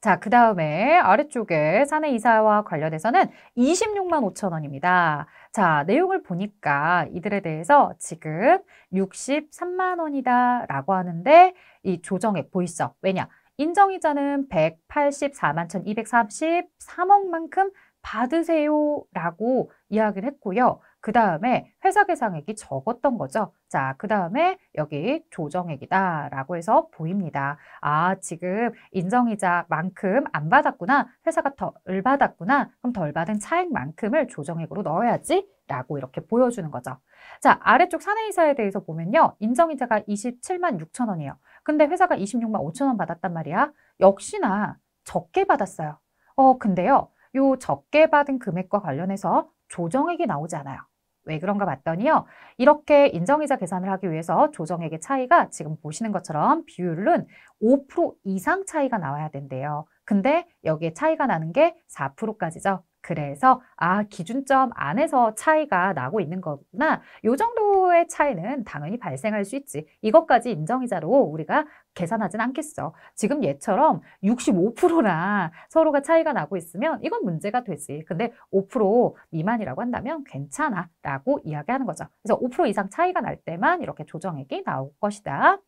자, 그 다음에 아래쪽에 사내 이사와 관련해서는 26만 5천 원입니다. 자, 내용을 보니까 이들에 대해서 지금 63만 원이다 라고 하는데 이 조정액 보이죠? 왜냐? 인정이자는 184만 1233억만큼 받으세요 라고 이야기를 했고요. 그 다음에 회사 계상액이 적었던 거죠. 자, 그 다음에 여기 조정액이다 라고 해서 보입니다. 아, 지금 인정이자만큼 안 받았구나. 회사가 덜 받았구나. 그럼 덜 받은 차액만큼을 조정액으로 넣어야지 라고 이렇게 보여주는 거죠. 자, 아래쪽 사내이사에 대해서 보면요. 인정이자가 27만 6천 원이에요. 근데 회사가 26만 5천 원 받았단 말이야. 역시나 적게 받았어요. 어, 근데요. 요 적게 받은 금액과 관련해서 조정액이 나오지 않아요. 왜 그런가 봤더니요. 이렇게 인정이자 계산을 하기 위해서 조정액의 차이가 지금 보시는 것처럼 비율은 5% 이상 차이가 나와야 된대요. 근데 여기에 차이가 나는 게 4%까지죠. 그래서 아 기준점 안에서 차이가 나고 있는 거구나. 요 정도의 차이는 당연히 발생할 수 있지. 이것까지 인정이자로 우리가 계산하진 않겠죠. 지금 얘처럼 65%나 서로가 차이가 나고 있으면 이건 문제가 되지. 근데 5% 미만이라고 한다면 괜찮아 라고 이야기하는 거죠. 그래서 5% 이상 차이가 날 때만 이렇게 조정액이 나올 것이다.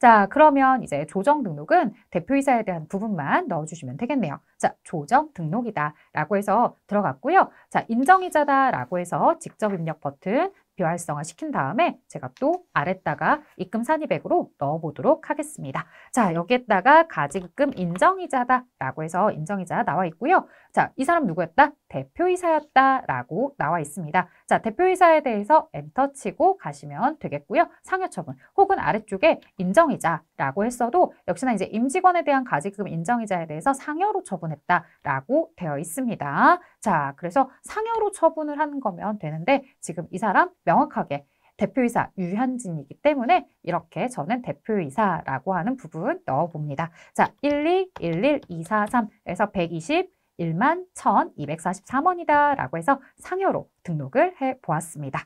자, 그러면 이제 조정 등록은 대표이사에 대한 부분만 넣어주시면 되겠네요. 자, 조정 등록이다 라고 해서 들어갔고요. 자, 인정이자다 라고 해서 직접 입력 버튼 비활성화 시킨 다음에 제가 또 아래다가 입금 산입액으로 넣어보도록 하겠습니다. 자 여기에다가 가지급금 인정이자다라고 해서 인정이자 나와 있고요. 자, 이 사람 누구였다? 대표이사였다라고 나와 있습니다. 자, 대표이사에 대해서 엔터 치고 가시면 되겠고요. 상여처분 혹은 아래쪽에 인정이자라고 했어도 역시나 이제 임직원에 대한 가지금 인정이자에 대해서 상여로 처분했다라고 되어 있습니다. 자, 그래서 상여로 처분을 한 거면 되는데 지금 이 사람 명확하게 대표이사 유현진이기 때문에 이렇게 저는 대표이사라고 하는 부분 넣어봅니다. 자, 12, 11, 243에서 120, 1만 1,243원이다 라고 해서 상여로 등록을 해 보았습니다.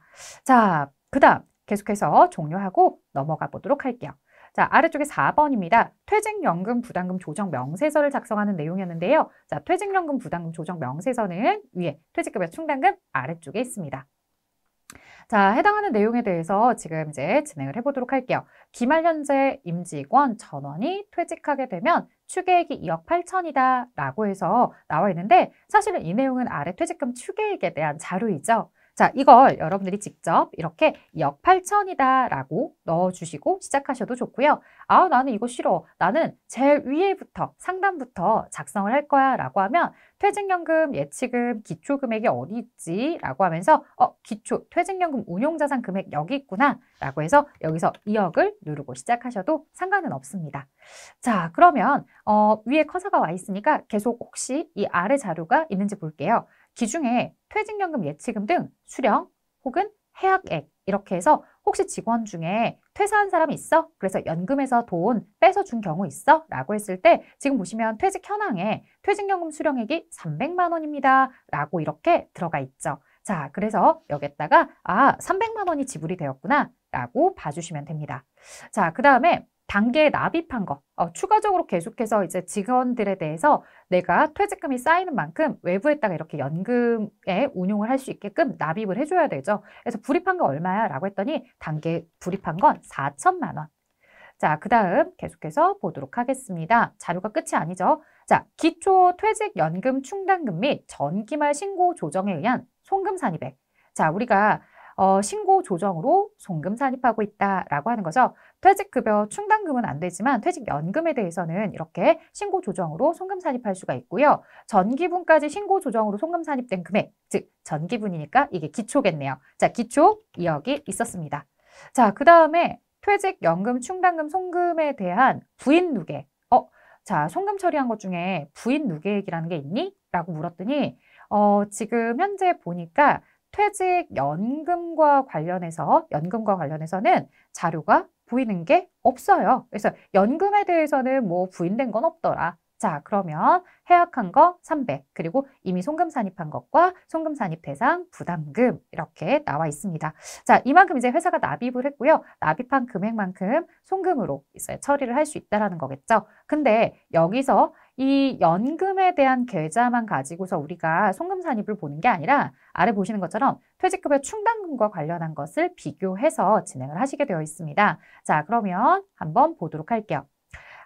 자, 그 다음 계속해서 종료하고 넘어가 보도록 할게요. 자, 아래쪽에 4번입니다. 퇴직연금 부담금 조정 명세서를 작성하는 내용이었는데요. 자, 퇴직연금 부담금 조정 명세서는 위에 퇴직급여 충당금 아래쪽에 있습니다. 자, 해당하는 내용에 대해서 지금 이제 진행을 해보도록 할게요. 기말 현재 임직원 전원이 퇴직하게 되면 추계액이 2억 8천이다 라고 해서 나와 있는데 사실은 이 내용은 아래 퇴직금 추계액에 대한 자료이죠. 자, 이걸 여러분들이 직접 이렇게 역 8천이다 라고 넣어주시고 시작하셔도 좋고요. 아, 나는 이거 싫어. 나는 제일 위에부터 상단부터 작성을 할 거야 라고 하면 퇴직연금 예치금 기초 금액이 어디 있지? 라고 하면서 어, 기초 퇴직연금 운용자산 금액 여기 있구나 라고 해서 여기서 2억을 누르고 시작하셔도 상관은 없습니다. 자, 그러면 어, 위에 커서가 와 있으니까 계속 혹시 이 아래 자료가 있는지 볼게요. 기중에 퇴직연금 예치금 등 수령 혹은 해약액 이렇게 해서 혹시 직원 중에 퇴사한 사람이 있어? 그래서 연금에서 돈 빼서 준 경우 있어? 라고 했을 때 지금 보시면 퇴직 현황에 퇴직연금 수령액이 300만 원입니다. 라고 이렇게 들어가 있죠. 자, 그래서 여기에다가 아, 300만 원이 지불이 되었구나 라고 봐주시면 됩니다. 자, 그 다음에 단계에 납입한 거 어, 추가적으로 계속해서 이제 직원들에 대해서 내가 퇴직금이 쌓이는 만큼 외부에다가 이렇게 연금에 운용을 할 수 있게끔 납입을 해줘야 되죠. 그래서 불입한 거 얼마야? 라고 했더니 단계 불입한 건 4천만 원. 자, 그 다음 계속해서 보도록 하겠습니다. 자료가 끝이 아니죠. 자, 기초 퇴직 연금 충당금 및 전기말 신고 조정에 의한 송금 산입액. 자, 우리가 어, 신고 조정으로 송금 산입하고 있다라고 하는 거죠. 퇴직급여 충당금은 안 되지만 퇴직연금에 대해서는 이렇게 신고 조정으로 송금 산입할 수가 있고요. 전기분까지 신고 조정으로 송금 산입된 금액, 즉 전기분이니까 이게 기초겠네요. 자, 기초 2억이 있었습니다. 자, 그 다음에 퇴직연금 충당금 송금에 대한 부인 누계. 어, 자, 송금 처리한 것 중에 부인 누계액이라는 게 있니? 라고 물었더니 어, 지금 현재 보니까 퇴직 연금과 관련해서 연금과 관련해서는 자료가 보이는 게 없어요. 그래서 연금에 대해서는 뭐 부인된 건 없더라. 자, 그러면 해약한 거 300, 그리고 이미 송금 산입한 것과 송금 산입 대상 부담금 이렇게 나와 있습니다. 자, 이만큼 이제 회사가 납입을 했고요. 납입한 금액만큼 송금으로 있어야 처리를 할 수 있다라는 거겠죠. 근데 여기서 이 연금에 대한 계좌만 가지고서 우리가 송금산입을 보는 게 아니라 아래 보시는 것처럼 퇴직급여 충당금과 관련한 것을 비교해서 진행을 하시게 되어 있습니다. 자, 그러면 한번 보도록 할게요.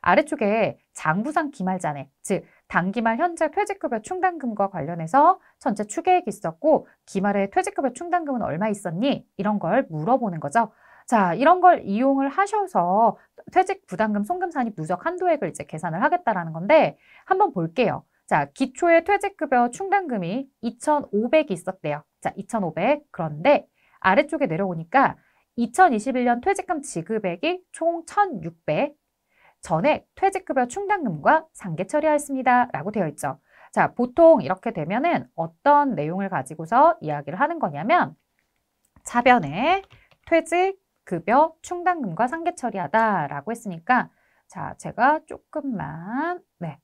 아래쪽에 장부상 기말잔액, 즉 단기말 현재 퇴직급여 충당금과 관련해서 전체 추계액 이 있었고 기말에 퇴직급여 충당금은 얼마 있었니? 이런 걸 물어보는 거죠. 자, 이런 걸 이용을 하셔서 퇴직 부담금 송금 산입 누적 한도액을 이제 계산을 하겠다라는 건데 한번 볼게요. 자, 기초의 퇴직급여 충당금이 2,500이 있었대요. 자, 2,500. 그런데 아래쪽에 내려오니까 2021년 퇴직금 지급액이 총 1,600. 전액 퇴직급여 충당금과 상계 처리하였습니다. 라고 되어 있죠. 자, 보통 이렇게 되면은 어떤 내용을 가지고서 이야기를 하는 거냐면 차변에 퇴직 급여, 충당금과 상계 처리하다라고 했으니까 자, 제가 조금만 네,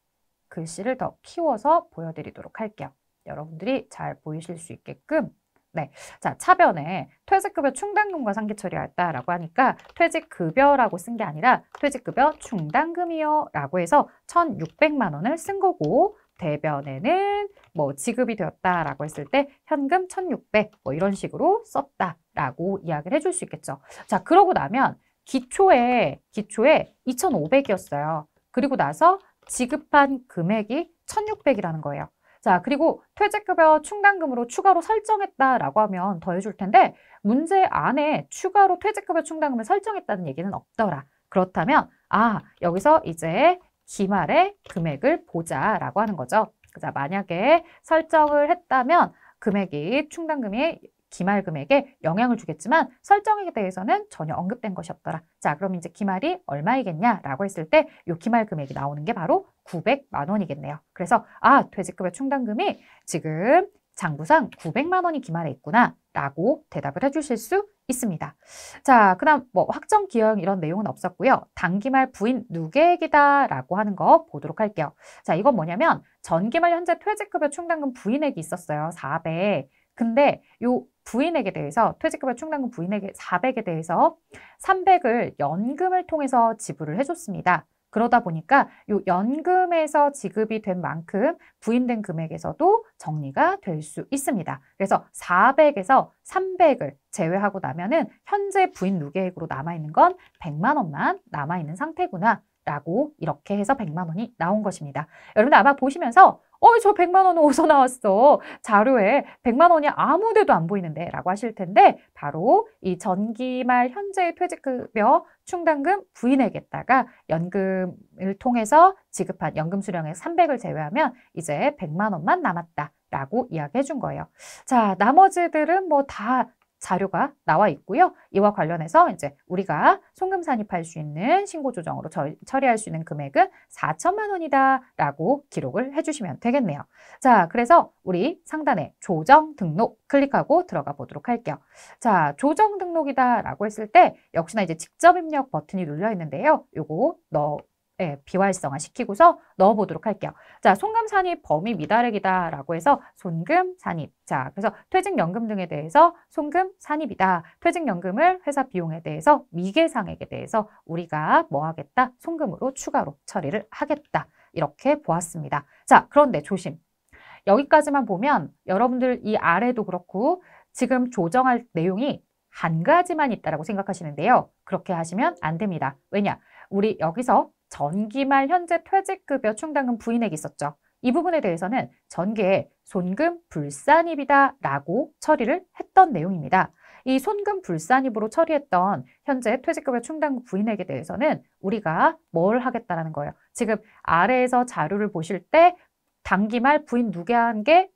글씨를 더 키워서 보여드리도록 할게요. 여러분들이 잘 보이실 수 있게끔 네, 자 차변에 퇴직급여 충당금과 상계 처리하다라고 하니까 퇴직급여라고 쓴 게 아니라 퇴직급여 충당금이요 라고 해서 1 6 0 0만 원을 쓴 거고 대변에는 뭐 지급이 되었다라고 했을 때 현금 1,600 뭐 이런 식으로 썼다라고 이야기를 해줄 수 있겠죠. 자, 그러고 나면 기초에 기초에 2,500이었어요. 그리고 나서 지급한 금액이 1,600이라는 거예요. 자, 그리고 퇴직급여 충당금으로 추가로 설정했다라고 하면 더해줄 텐데 문제 안에 추가로 퇴직급여 충당금을 설정했다는 얘기는 없더라. 그렇다면 아 여기서 이제 기말에 금액을 보자라고 하는 거죠. 자, 그러니까 만약에 설정을 했다면 금액이 충당금이 기말 금액에 영향을 주겠지만 설정에 액 대해서는 전혀 언급된 것이 없더라. 자, 그럼 이제 기말이 얼마이겠냐라고 했을 때요 기말 금액이 나오는 게 바로 900만 원이겠네요. 그래서 아, 퇴직급의 충당금이 지금 장부상 900만 원이 기말에 있구나라고 대답을 해주실 수 있습니다. 자, 그 다음 뭐 확정 기형 이런 내용은 없었고요. 단기말 부인 누계액이다라고 하는 거 보도록 할게요. 자, 이건 뭐냐면 전기말 현재 퇴직급여 충당금 부인액이 있었어요. 400. 근데 요 부인액에 대해서 퇴직급여 충당금 부인액 400에 대해서 300을 연금을 통해서 지불을 해줬습니다. 그러다 보니까 요 연금에서 지급이 된 만큼 부인된 금액에서도 정리가 될 수 있습니다. 그래서 400에서 300을 제외하고 나면은 현재 부인 누계액으로 남아있는 건 100만 원만 남아있는 상태구나. 라고 이렇게 해서 100만 원이 나온 것입니다. 여러분들 아마 보시면서 어저 100만 원은 어디서 나왔어? 자료에 100만 원이 아무데도 안 보이는데 라고 하실 텐데 바로 이 전기말 현재 퇴직급여 충당금 부인에게다가 연금을 통해서 지급한 연금 수령액 300을 제외하면 이제 100만 원만 남았다. 라고 이야기해 준 거예요. 자, 나머지들은 뭐다 자료가 나와 있고요. 이와 관련해서 이제 우리가 송금 산입할 수 있는 신고 조정으로 저, 처리할 수 있는 금액은 4천만 원이다라고 기록을 해주시면 되겠네요. 자, 그래서 우리 상단에 조정 등록 클릭하고 들어가 보도록 할게요. 자, 조정 등록이다라고 했을 때 역시나 이제 직접 입력 버튼이 눌려 있는데요. 요거 넣 예, 비활성화 시키고서 넣어보도록 할게요. 자, 송금산입 범위 미달액이다라고 해서 송금산입. 자, 그래서 퇴직연금 등에 대해서 송금산입이다. 퇴직연금을 회사 비용에 대해서 미계상액에 대해서 우리가 뭐 하겠다? 송금으로 추가로 처리를 하겠다. 이렇게 보았습니다. 자, 그런데 조심. 여기까지만 보면 여러분들 이 아래도 그렇고 지금 조정할 내용이 한 가지만 있다라고 생각하시는데요. 그렇게 하시면 안 됩니다. 왜냐? 우리 여기서 전기말 현재 퇴직급여 충당금 부인액이 있었죠. 이 부분에 대해서는 전계에 손금 불산입이다 라고 처리를 했던 내용입니다. 이 손금 불산입으로 처리했던 현재 퇴직급여 충당금 부인액에 대해서는 우리가 뭘 하겠다라는 거예요. 지금 아래에서 자료를 보실 때 단기말 부인 누계한 게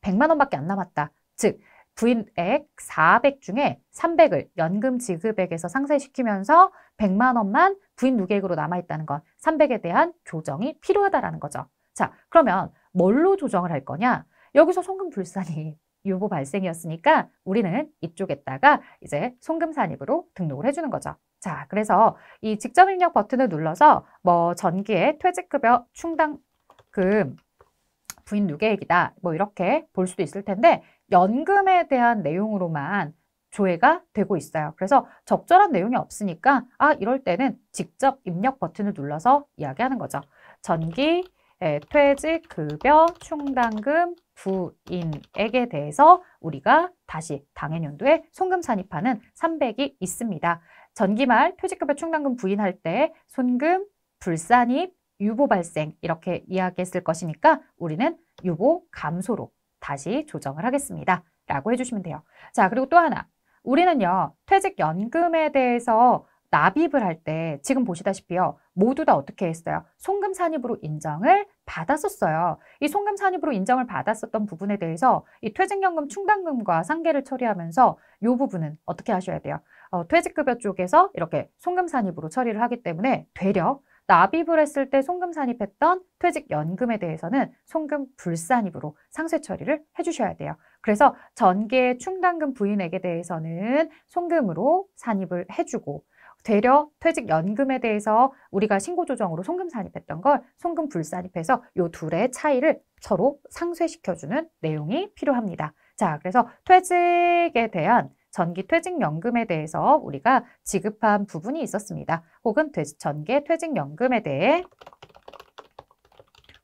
100만 원밖에 안 남았다. 즉 부인액 400 중에 300을 연금 지급액에서 상쇄시키면서 100만 원만 부인 누계액으로 남아있다는 건 300에 대한 조정이 필요하다라는 거죠. 자, 그러면 뭘로 조정을 할 거냐? 여기서 송금 불산이 유보 (laughs) 발생이었으니까 우리는 이쪽에다가 이제 송금 산입으로 등록을 해주는 거죠. 자, 그래서 이 직접 입력 버튼을 눌러서 뭐 전기의 퇴직급여 충당금 부인 누계액이다 뭐 이렇게 볼 수도 있을 텐데 연금에 대한 내용으로만 조회가 되고 있어요. 그래서 적절한 내용이 없으니까 아 이럴 때는 직접 입력 버튼을 눌러서 이야기하는 거죠. 전기, 예, 퇴직, 급여, 충당금, 부인액에 대해서 우리가 다시 당해연도에 송금 산입하는 300이 있습니다. 전기말 퇴직급여 충당금 부인할 때 손금, 불산입, 유보 발생 이렇게 이야기했을 것이니까 우리는 유보 감소로 다시 조정을 하겠습니다. 라고 해주시면 돼요. 자, 그리고 또 하나. 우리는요, 퇴직연금에 대해서 납입을 할 때 지금 보시다시피요. 모두 다 어떻게 했어요? 송금 산입으로 인정을 받았었어요. 이 송금 산입으로 인정을 받았었던 부분에 대해서 이 퇴직연금 충당금과 상계를 처리하면서 이 부분은 어떻게 하셔야 돼요? 어, 퇴직급여 쪽에서 이렇게 송금 산입으로 처리를 하기 때문에 되려 납입을 했을 때 송금 산입했던 퇴직연금에 대해서는 송금 불산입으로 상쇄 처리를 해주셔야 돼요. 그래서 전계 충당금 부인에게 대해서는 송금으로 산입을 해주고 되려 퇴직연금에 대해서 우리가 신고조정으로 송금 산입했던 걸 송금 불산입해서 요 둘의 차이를 서로 상쇄시켜주는 내용이 필요합니다. 자, 그래서 퇴직에 대한 전기 퇴직연금에 대해서 우리가 지급한 부분이 있었습니다. 혹은 전기 퇴직연금에 대해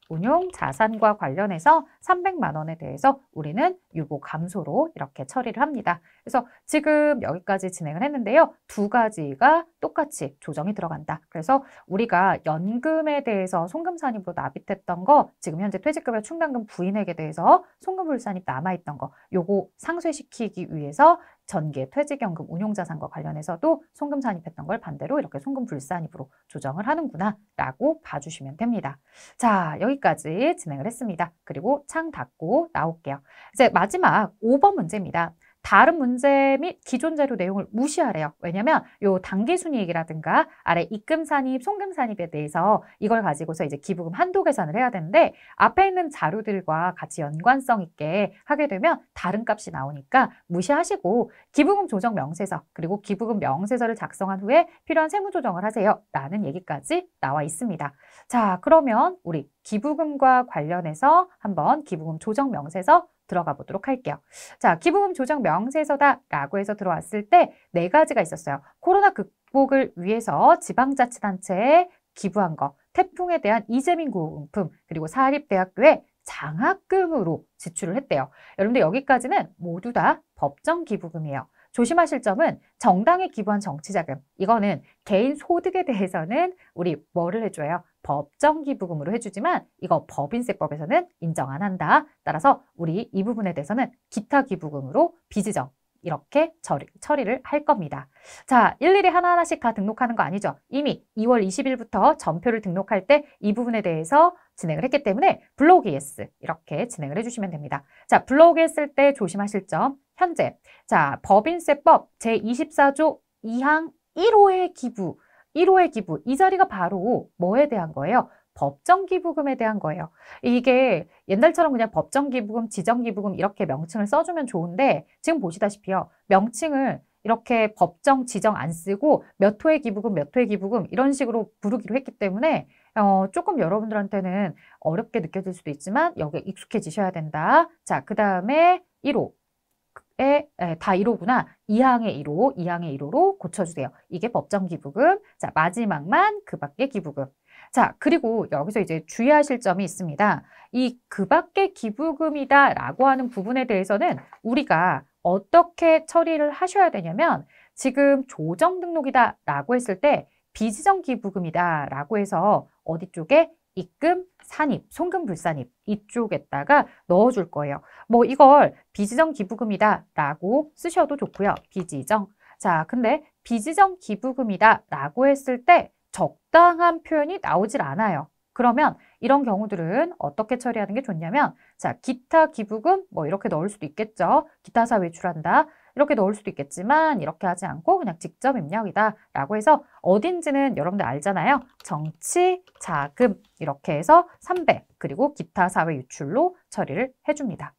운용 자산과 관련해서 300만 원에 대해서 우리는 유보 감소로 이렇게 처리를 합니다. 그래서 지금 여기까지 진행을 했는데요. 두 가지가 똑같이 조정이 들어간다. 그래서 우리가 연금에 대해서 송금산입으로 납입했던 거 지금 현재 퇴직급여 충당금 부인에게 대해서 송금불산입 남아있던 거 요거 상쇄시키기 위해서 전기 퇴직연금 운용자산과 관련해서도 송금 산입했던 걸 반대로 이렇게 송금 불산입으로 조정을 하는구나 라고 봐주시면 됩니다. 자 여기까지 진행을 했습니다. 그리고 창 닫고 나올게요. 이제 마지막 5번 문제입니다. 다른 문제 및 기존 자료 내용을 무시하래요. 왜냐하면 요 단기 순이익이라든가 아래 입금 산입, 송금 산입에 대해서 이걸 가지고서 이제 기부금 한도 계산을 해야 되는데 앞에 있는 자료들과 같이 연관성 있게 하게 되면 다른 값이 나오니까 무시하시고 기부금 조정 명세서 그리고 기부금 명세서를 작성한 후에 필요한 세무 조정을 하세요. 라는 얘기까지 나와 있습니다. 자, 그러면 우리 기부금과 관련해서 한번 기부금 조정 명세서 들어가 보도록 할게요. 자, 기부금 조정 명세서다라고 해서 들어왔을 때 네 가지가 있었어요. 코로나 극복을 위해서 지방자치단체에 기부한 거, 태풍에 대한 이재민 구호품, 그리고 사립대학교에 장학금으로 지출을 했대요. 여러분들 여기까지는 모두 다 법정 기부금이에요. 조심하실 점은 정당에 기부한 정치자금. 이거는 개인 소득에 대해서는 우리 뭐를 해줘요? 법정기부금으로 해주지만 이거 법인세법에서는 인정 안 한다. 따라서 우리 이 부분에 대해서는 기타기부금으로 비지정 이렇게 처리, 처리를 할 겁니다. 자, 일일이 하나하나씩 다 등록하는 거 아니죠? 이미 2월 20일부터 전표를 등록할 때 이 부분에 대해서 진행을 했기 때문에 블로그 ES 이렇게 진행을 해주시면 됩니다. 자, 블로그 했을 때 조심하실 점, 현재 자 법인세법 제24조 2항 1호의 기부 1호의 기부, 이 자리가 바로 뭐에 대한 거예요? 법정기부금에 대한 거예요. 이게 옛날처럼 그냥 법정기부금, 지정기부금 이렇게 명칭을 써주면 좋은데 지금 보시다시피요. 명칭을 이렇게 법정, 지정 안 쓰고 몇 호의 기부금, 몇 호의 기부금 이런 식으로 부르기로 했기 때문에 어, 조금 여러분들한테는 어렵게 느껴질 수도 있지만 여기에 익숙해지셔야 된다. 자, 그 다음에 1호, 에, 다 1호구나. 2항의 1호, 2항의 1호로 고쳐주세요. 이게 법정 기부금. 자, 마지막만 그 밖의 기부금. 자, 그리고 여기서 이제 주의하실 점이 있습니다. 이 그 밖의 기부금이다 라고 하는 부분에 대해서는 우리가 어떻게 처리를 하셔야 되냐면 지금 조정 등록이다 라고 했을 때 비지정 기부금이다 라고 해서 어디 쪽에 입금, 산입, 송금불산입 이쪽에다가 넣어줄 거예요. 뭐 이걸 비지정 기부금이다 라고 쓰셔도 좋고요. 비지정. 자, 근데 비지정 기부금이다 라고 했을 때 적당한 표현이 나오질 않아요. 그러면 이런 경우들은 어떻게 처리하는 게 좋냐면 자 기타 기부금 뭐 이렇게 넣을 수도 있겠죠. 기타사 외출한다. 이렇게 넣을 수도 있겠지만 이렇게 하지 않고 그냥 직접 입력이다 라고 해서 어딘지는 여러분들 알잖아요. 정치, 자금 이렇게 해서 3 0 그리고 기타 사회 유출로 처리를 해줍니다.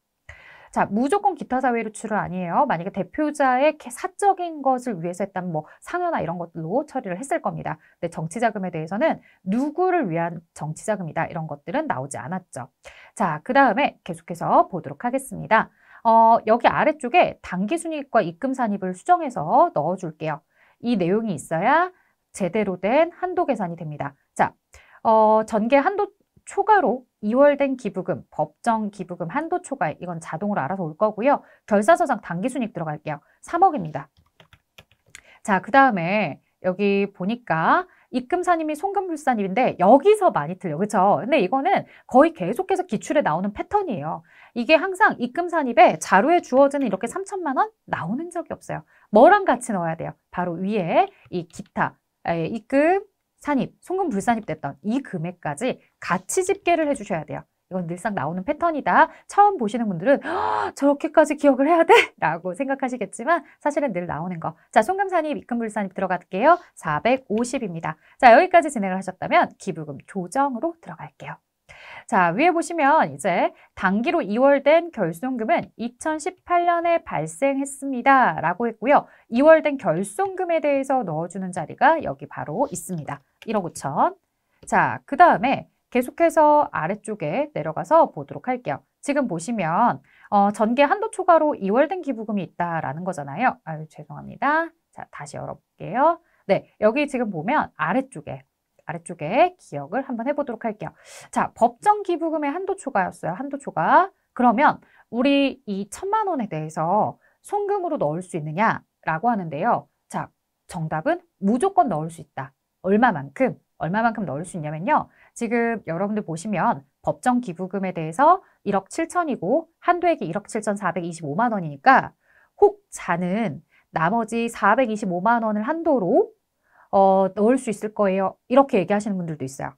자, 무조건 기타 사회 유출은 아니에요. 만약에 대표자의 사적인 것을 위해서 했다면 뭐 상여나 이런 것들로 처리를 했을 겁니다. 근데 정치 자금에 대해서는 누구를 위한 정치 자금이다 이런 것들은 나오지 않았죠. 자, 그 다음에 계속해서 보도록 하겠습니다. 어, 여기 아래쪽에 단기순이익과 입금산입을 수정해서 넣어줄게요. 이 내용이 있어야 제대로 된 한도 계산이 됩니다. 자, 어, 전개 한도 초과로 2월된 기부금, 법정 기부금 한도 초과 이건 자동으로 알아서 올 거고요. 결사서상 단기순익 이 들어갈게요. 3억입니다. 자, 그 다음에 여기 보니까 입금사님이 송금불산임인데 여기서 많이 틀려. 그렇죠? 근데 이거는 거의 계속해서 기출에 나오는 패턴이에요. 이게 항상 입금사입에 자료에 주어지는 이렇게 3천만 원 나오는 적이 없어요. 뭐랑 같이 넣어야 돼요? 바로 위에 이 기타, 입금, 산입, 송금 불산입 됐던 이 금액까지 같이 집계를 해주셔야 돼요. 이건 늘상 나오는 패턴이다. 처음 보시는 분들은 저렇게까지 기억을 해야 돼? (laughs) 라고 생각하시겠지만 사실은 늘 나오는 거. 자, 송금산입, 입금불산입 들어갈게요. 450입니다. 자, 여기까지 진행을 하셨다면 기부금 조정으로 들어갈게요. 자, 위에 보시면 이제 단기로 이월된 결손금은 2018년에 발생했습니다. 라고 했고요. 이월된 결손금에 대해서 넣어주는 자리가 여기 바로 있습니다. 1억 5천. 자, 그 다음에 계속해서 아래쪽에 내려가서 보도록 할게요. 지금 보시면 어, 전개 한도 초과로 이월된 기부금이 있다라는 거잖아요. 아유 죄송합니다. 자 다시 열어볼게요. 네 여기 지금 보면 아래쪽에 아래쪽에 기억을 한번 해보도록 할게요. 자 법정 기부금의 한도 초과였어요. 한도 초과. 그러면 우리 이 천만 원에 대해서 송금으로 넣을 수 있느냐라고 하는데요. 자 정답은 무조건 넣을 수 있다. 얼마만큼 얼마만큼 넣을 수 있냐면요. 지금 여러분들 보시면 법정 기부금에 대해서 1억 7천이고 한도액이 1억 7,425만 원이니까 혹 자는 나머지 425만 원을 한도로 어, 넣을 수 있을 거예요. 이렇게 얘기하시는 분들도 있어요.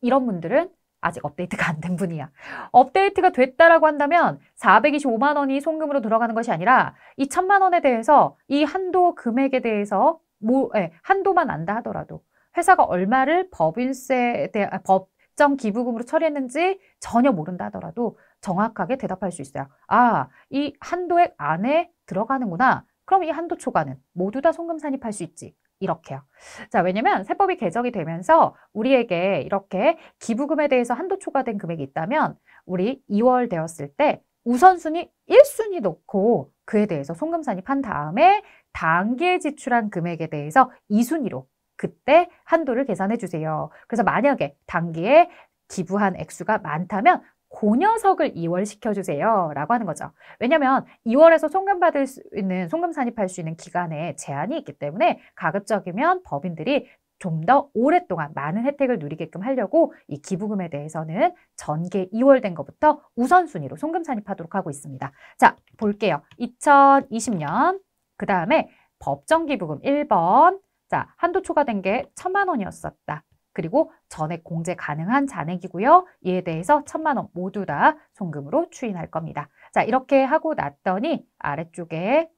이런 분들은 아직 업데이트가 안 된 분이야. 업데이트가 됐다라고 한다면 425만 원이 송금으로 들어가는 것이 아니라 이 천만 원에 대해서 이 한도 금액에 대해서 뭐, 예, 한도만 안다 하더라도 회사가 얼마를 법인세에 대한 아, 법정 기부금으로 처리했는지 전혀 모른다 하더라도 정확하게 대답할 수 있어요. 아, 이 한도액 안에 들어가는구나. 그럼 이 한도 초과는 모두 다 송금 산입할 수 있지. 이렇게요. 자, 왜냐면 세법이 개정이 되면서 우리에게 이렇게 기부금에 대해서 한도 초과된 금액이 있다면 우리 2월 되었을 때 우선순위 1순위 놓고 그에 대해서 송금 산입한 다음에 단계 에 지출한 금액에 대해서 2순위로 그때 한도를 계산해 주세요. 그래서 만약에 단기에 기부한 액수가 많다면 고 녀석을 이월시켜 주세요. 라고 하는 거죠. 왜냐면 이월에서 송금받을 수 있는, 송금 산입할 수 있는 기간에 제한이 있기 때문에 가급적이면 법인들이 좀 더 오랫동안 많은 혜택을 누리게끔 하려고 이 기부금에 대해서는 전개 이월된 것부터 우선순위로 송금 산입하도록 하고 있습니다. 자, 볼게요. 2020년, 그 다음에 법정 기부금 1번, 자, 한도 초과된 게 천만 원이었었다. 그리고 전액 공제 가능한 잔액이고요. 이에 대해서 천만 원 모두 다 송금으로 추인할 겁니다. 자, 이렇게 하고 났더니 아래쪽에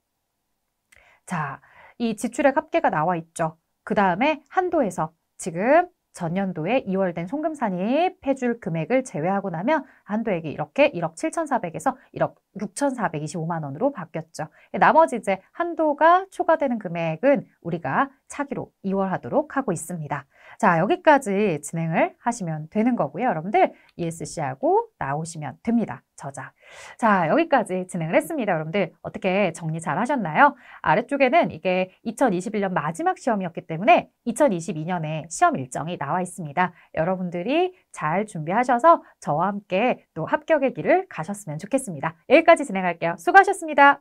자, 이 지출액 합계가 나와 있죠. 그 다음에 한도에서 지금 전년도에 이월된 송금산입 해줄 금액을 제외하고 나면 한도액이 이렇게 1억 7,400에서 1억 6,425만 원으로 바뀌었죠. 나머지 이제 한도가 초과되는 금액은 우리가 차기로 이월 하도록 하고 있습니다. 자, 여기까지 진행을 하시면 되는 거고요. 여러분들 ESC하고 나오시면 됩니다. 저자. 자, 여기까지 진행을 했습니다. 여러분들 어떻게 정리 잘 하셨나요? 아래쪽에는 이게 2021년 마지막 시험이었기 때문에 2022년에 시험 일정이 나와 있습니다. 여러분들이 잘 준비하셔서 저와 함께 또 합격의 길을 가셨으면 좋겠습니다. 여기까지 진행할게요. 수고하셨습니다.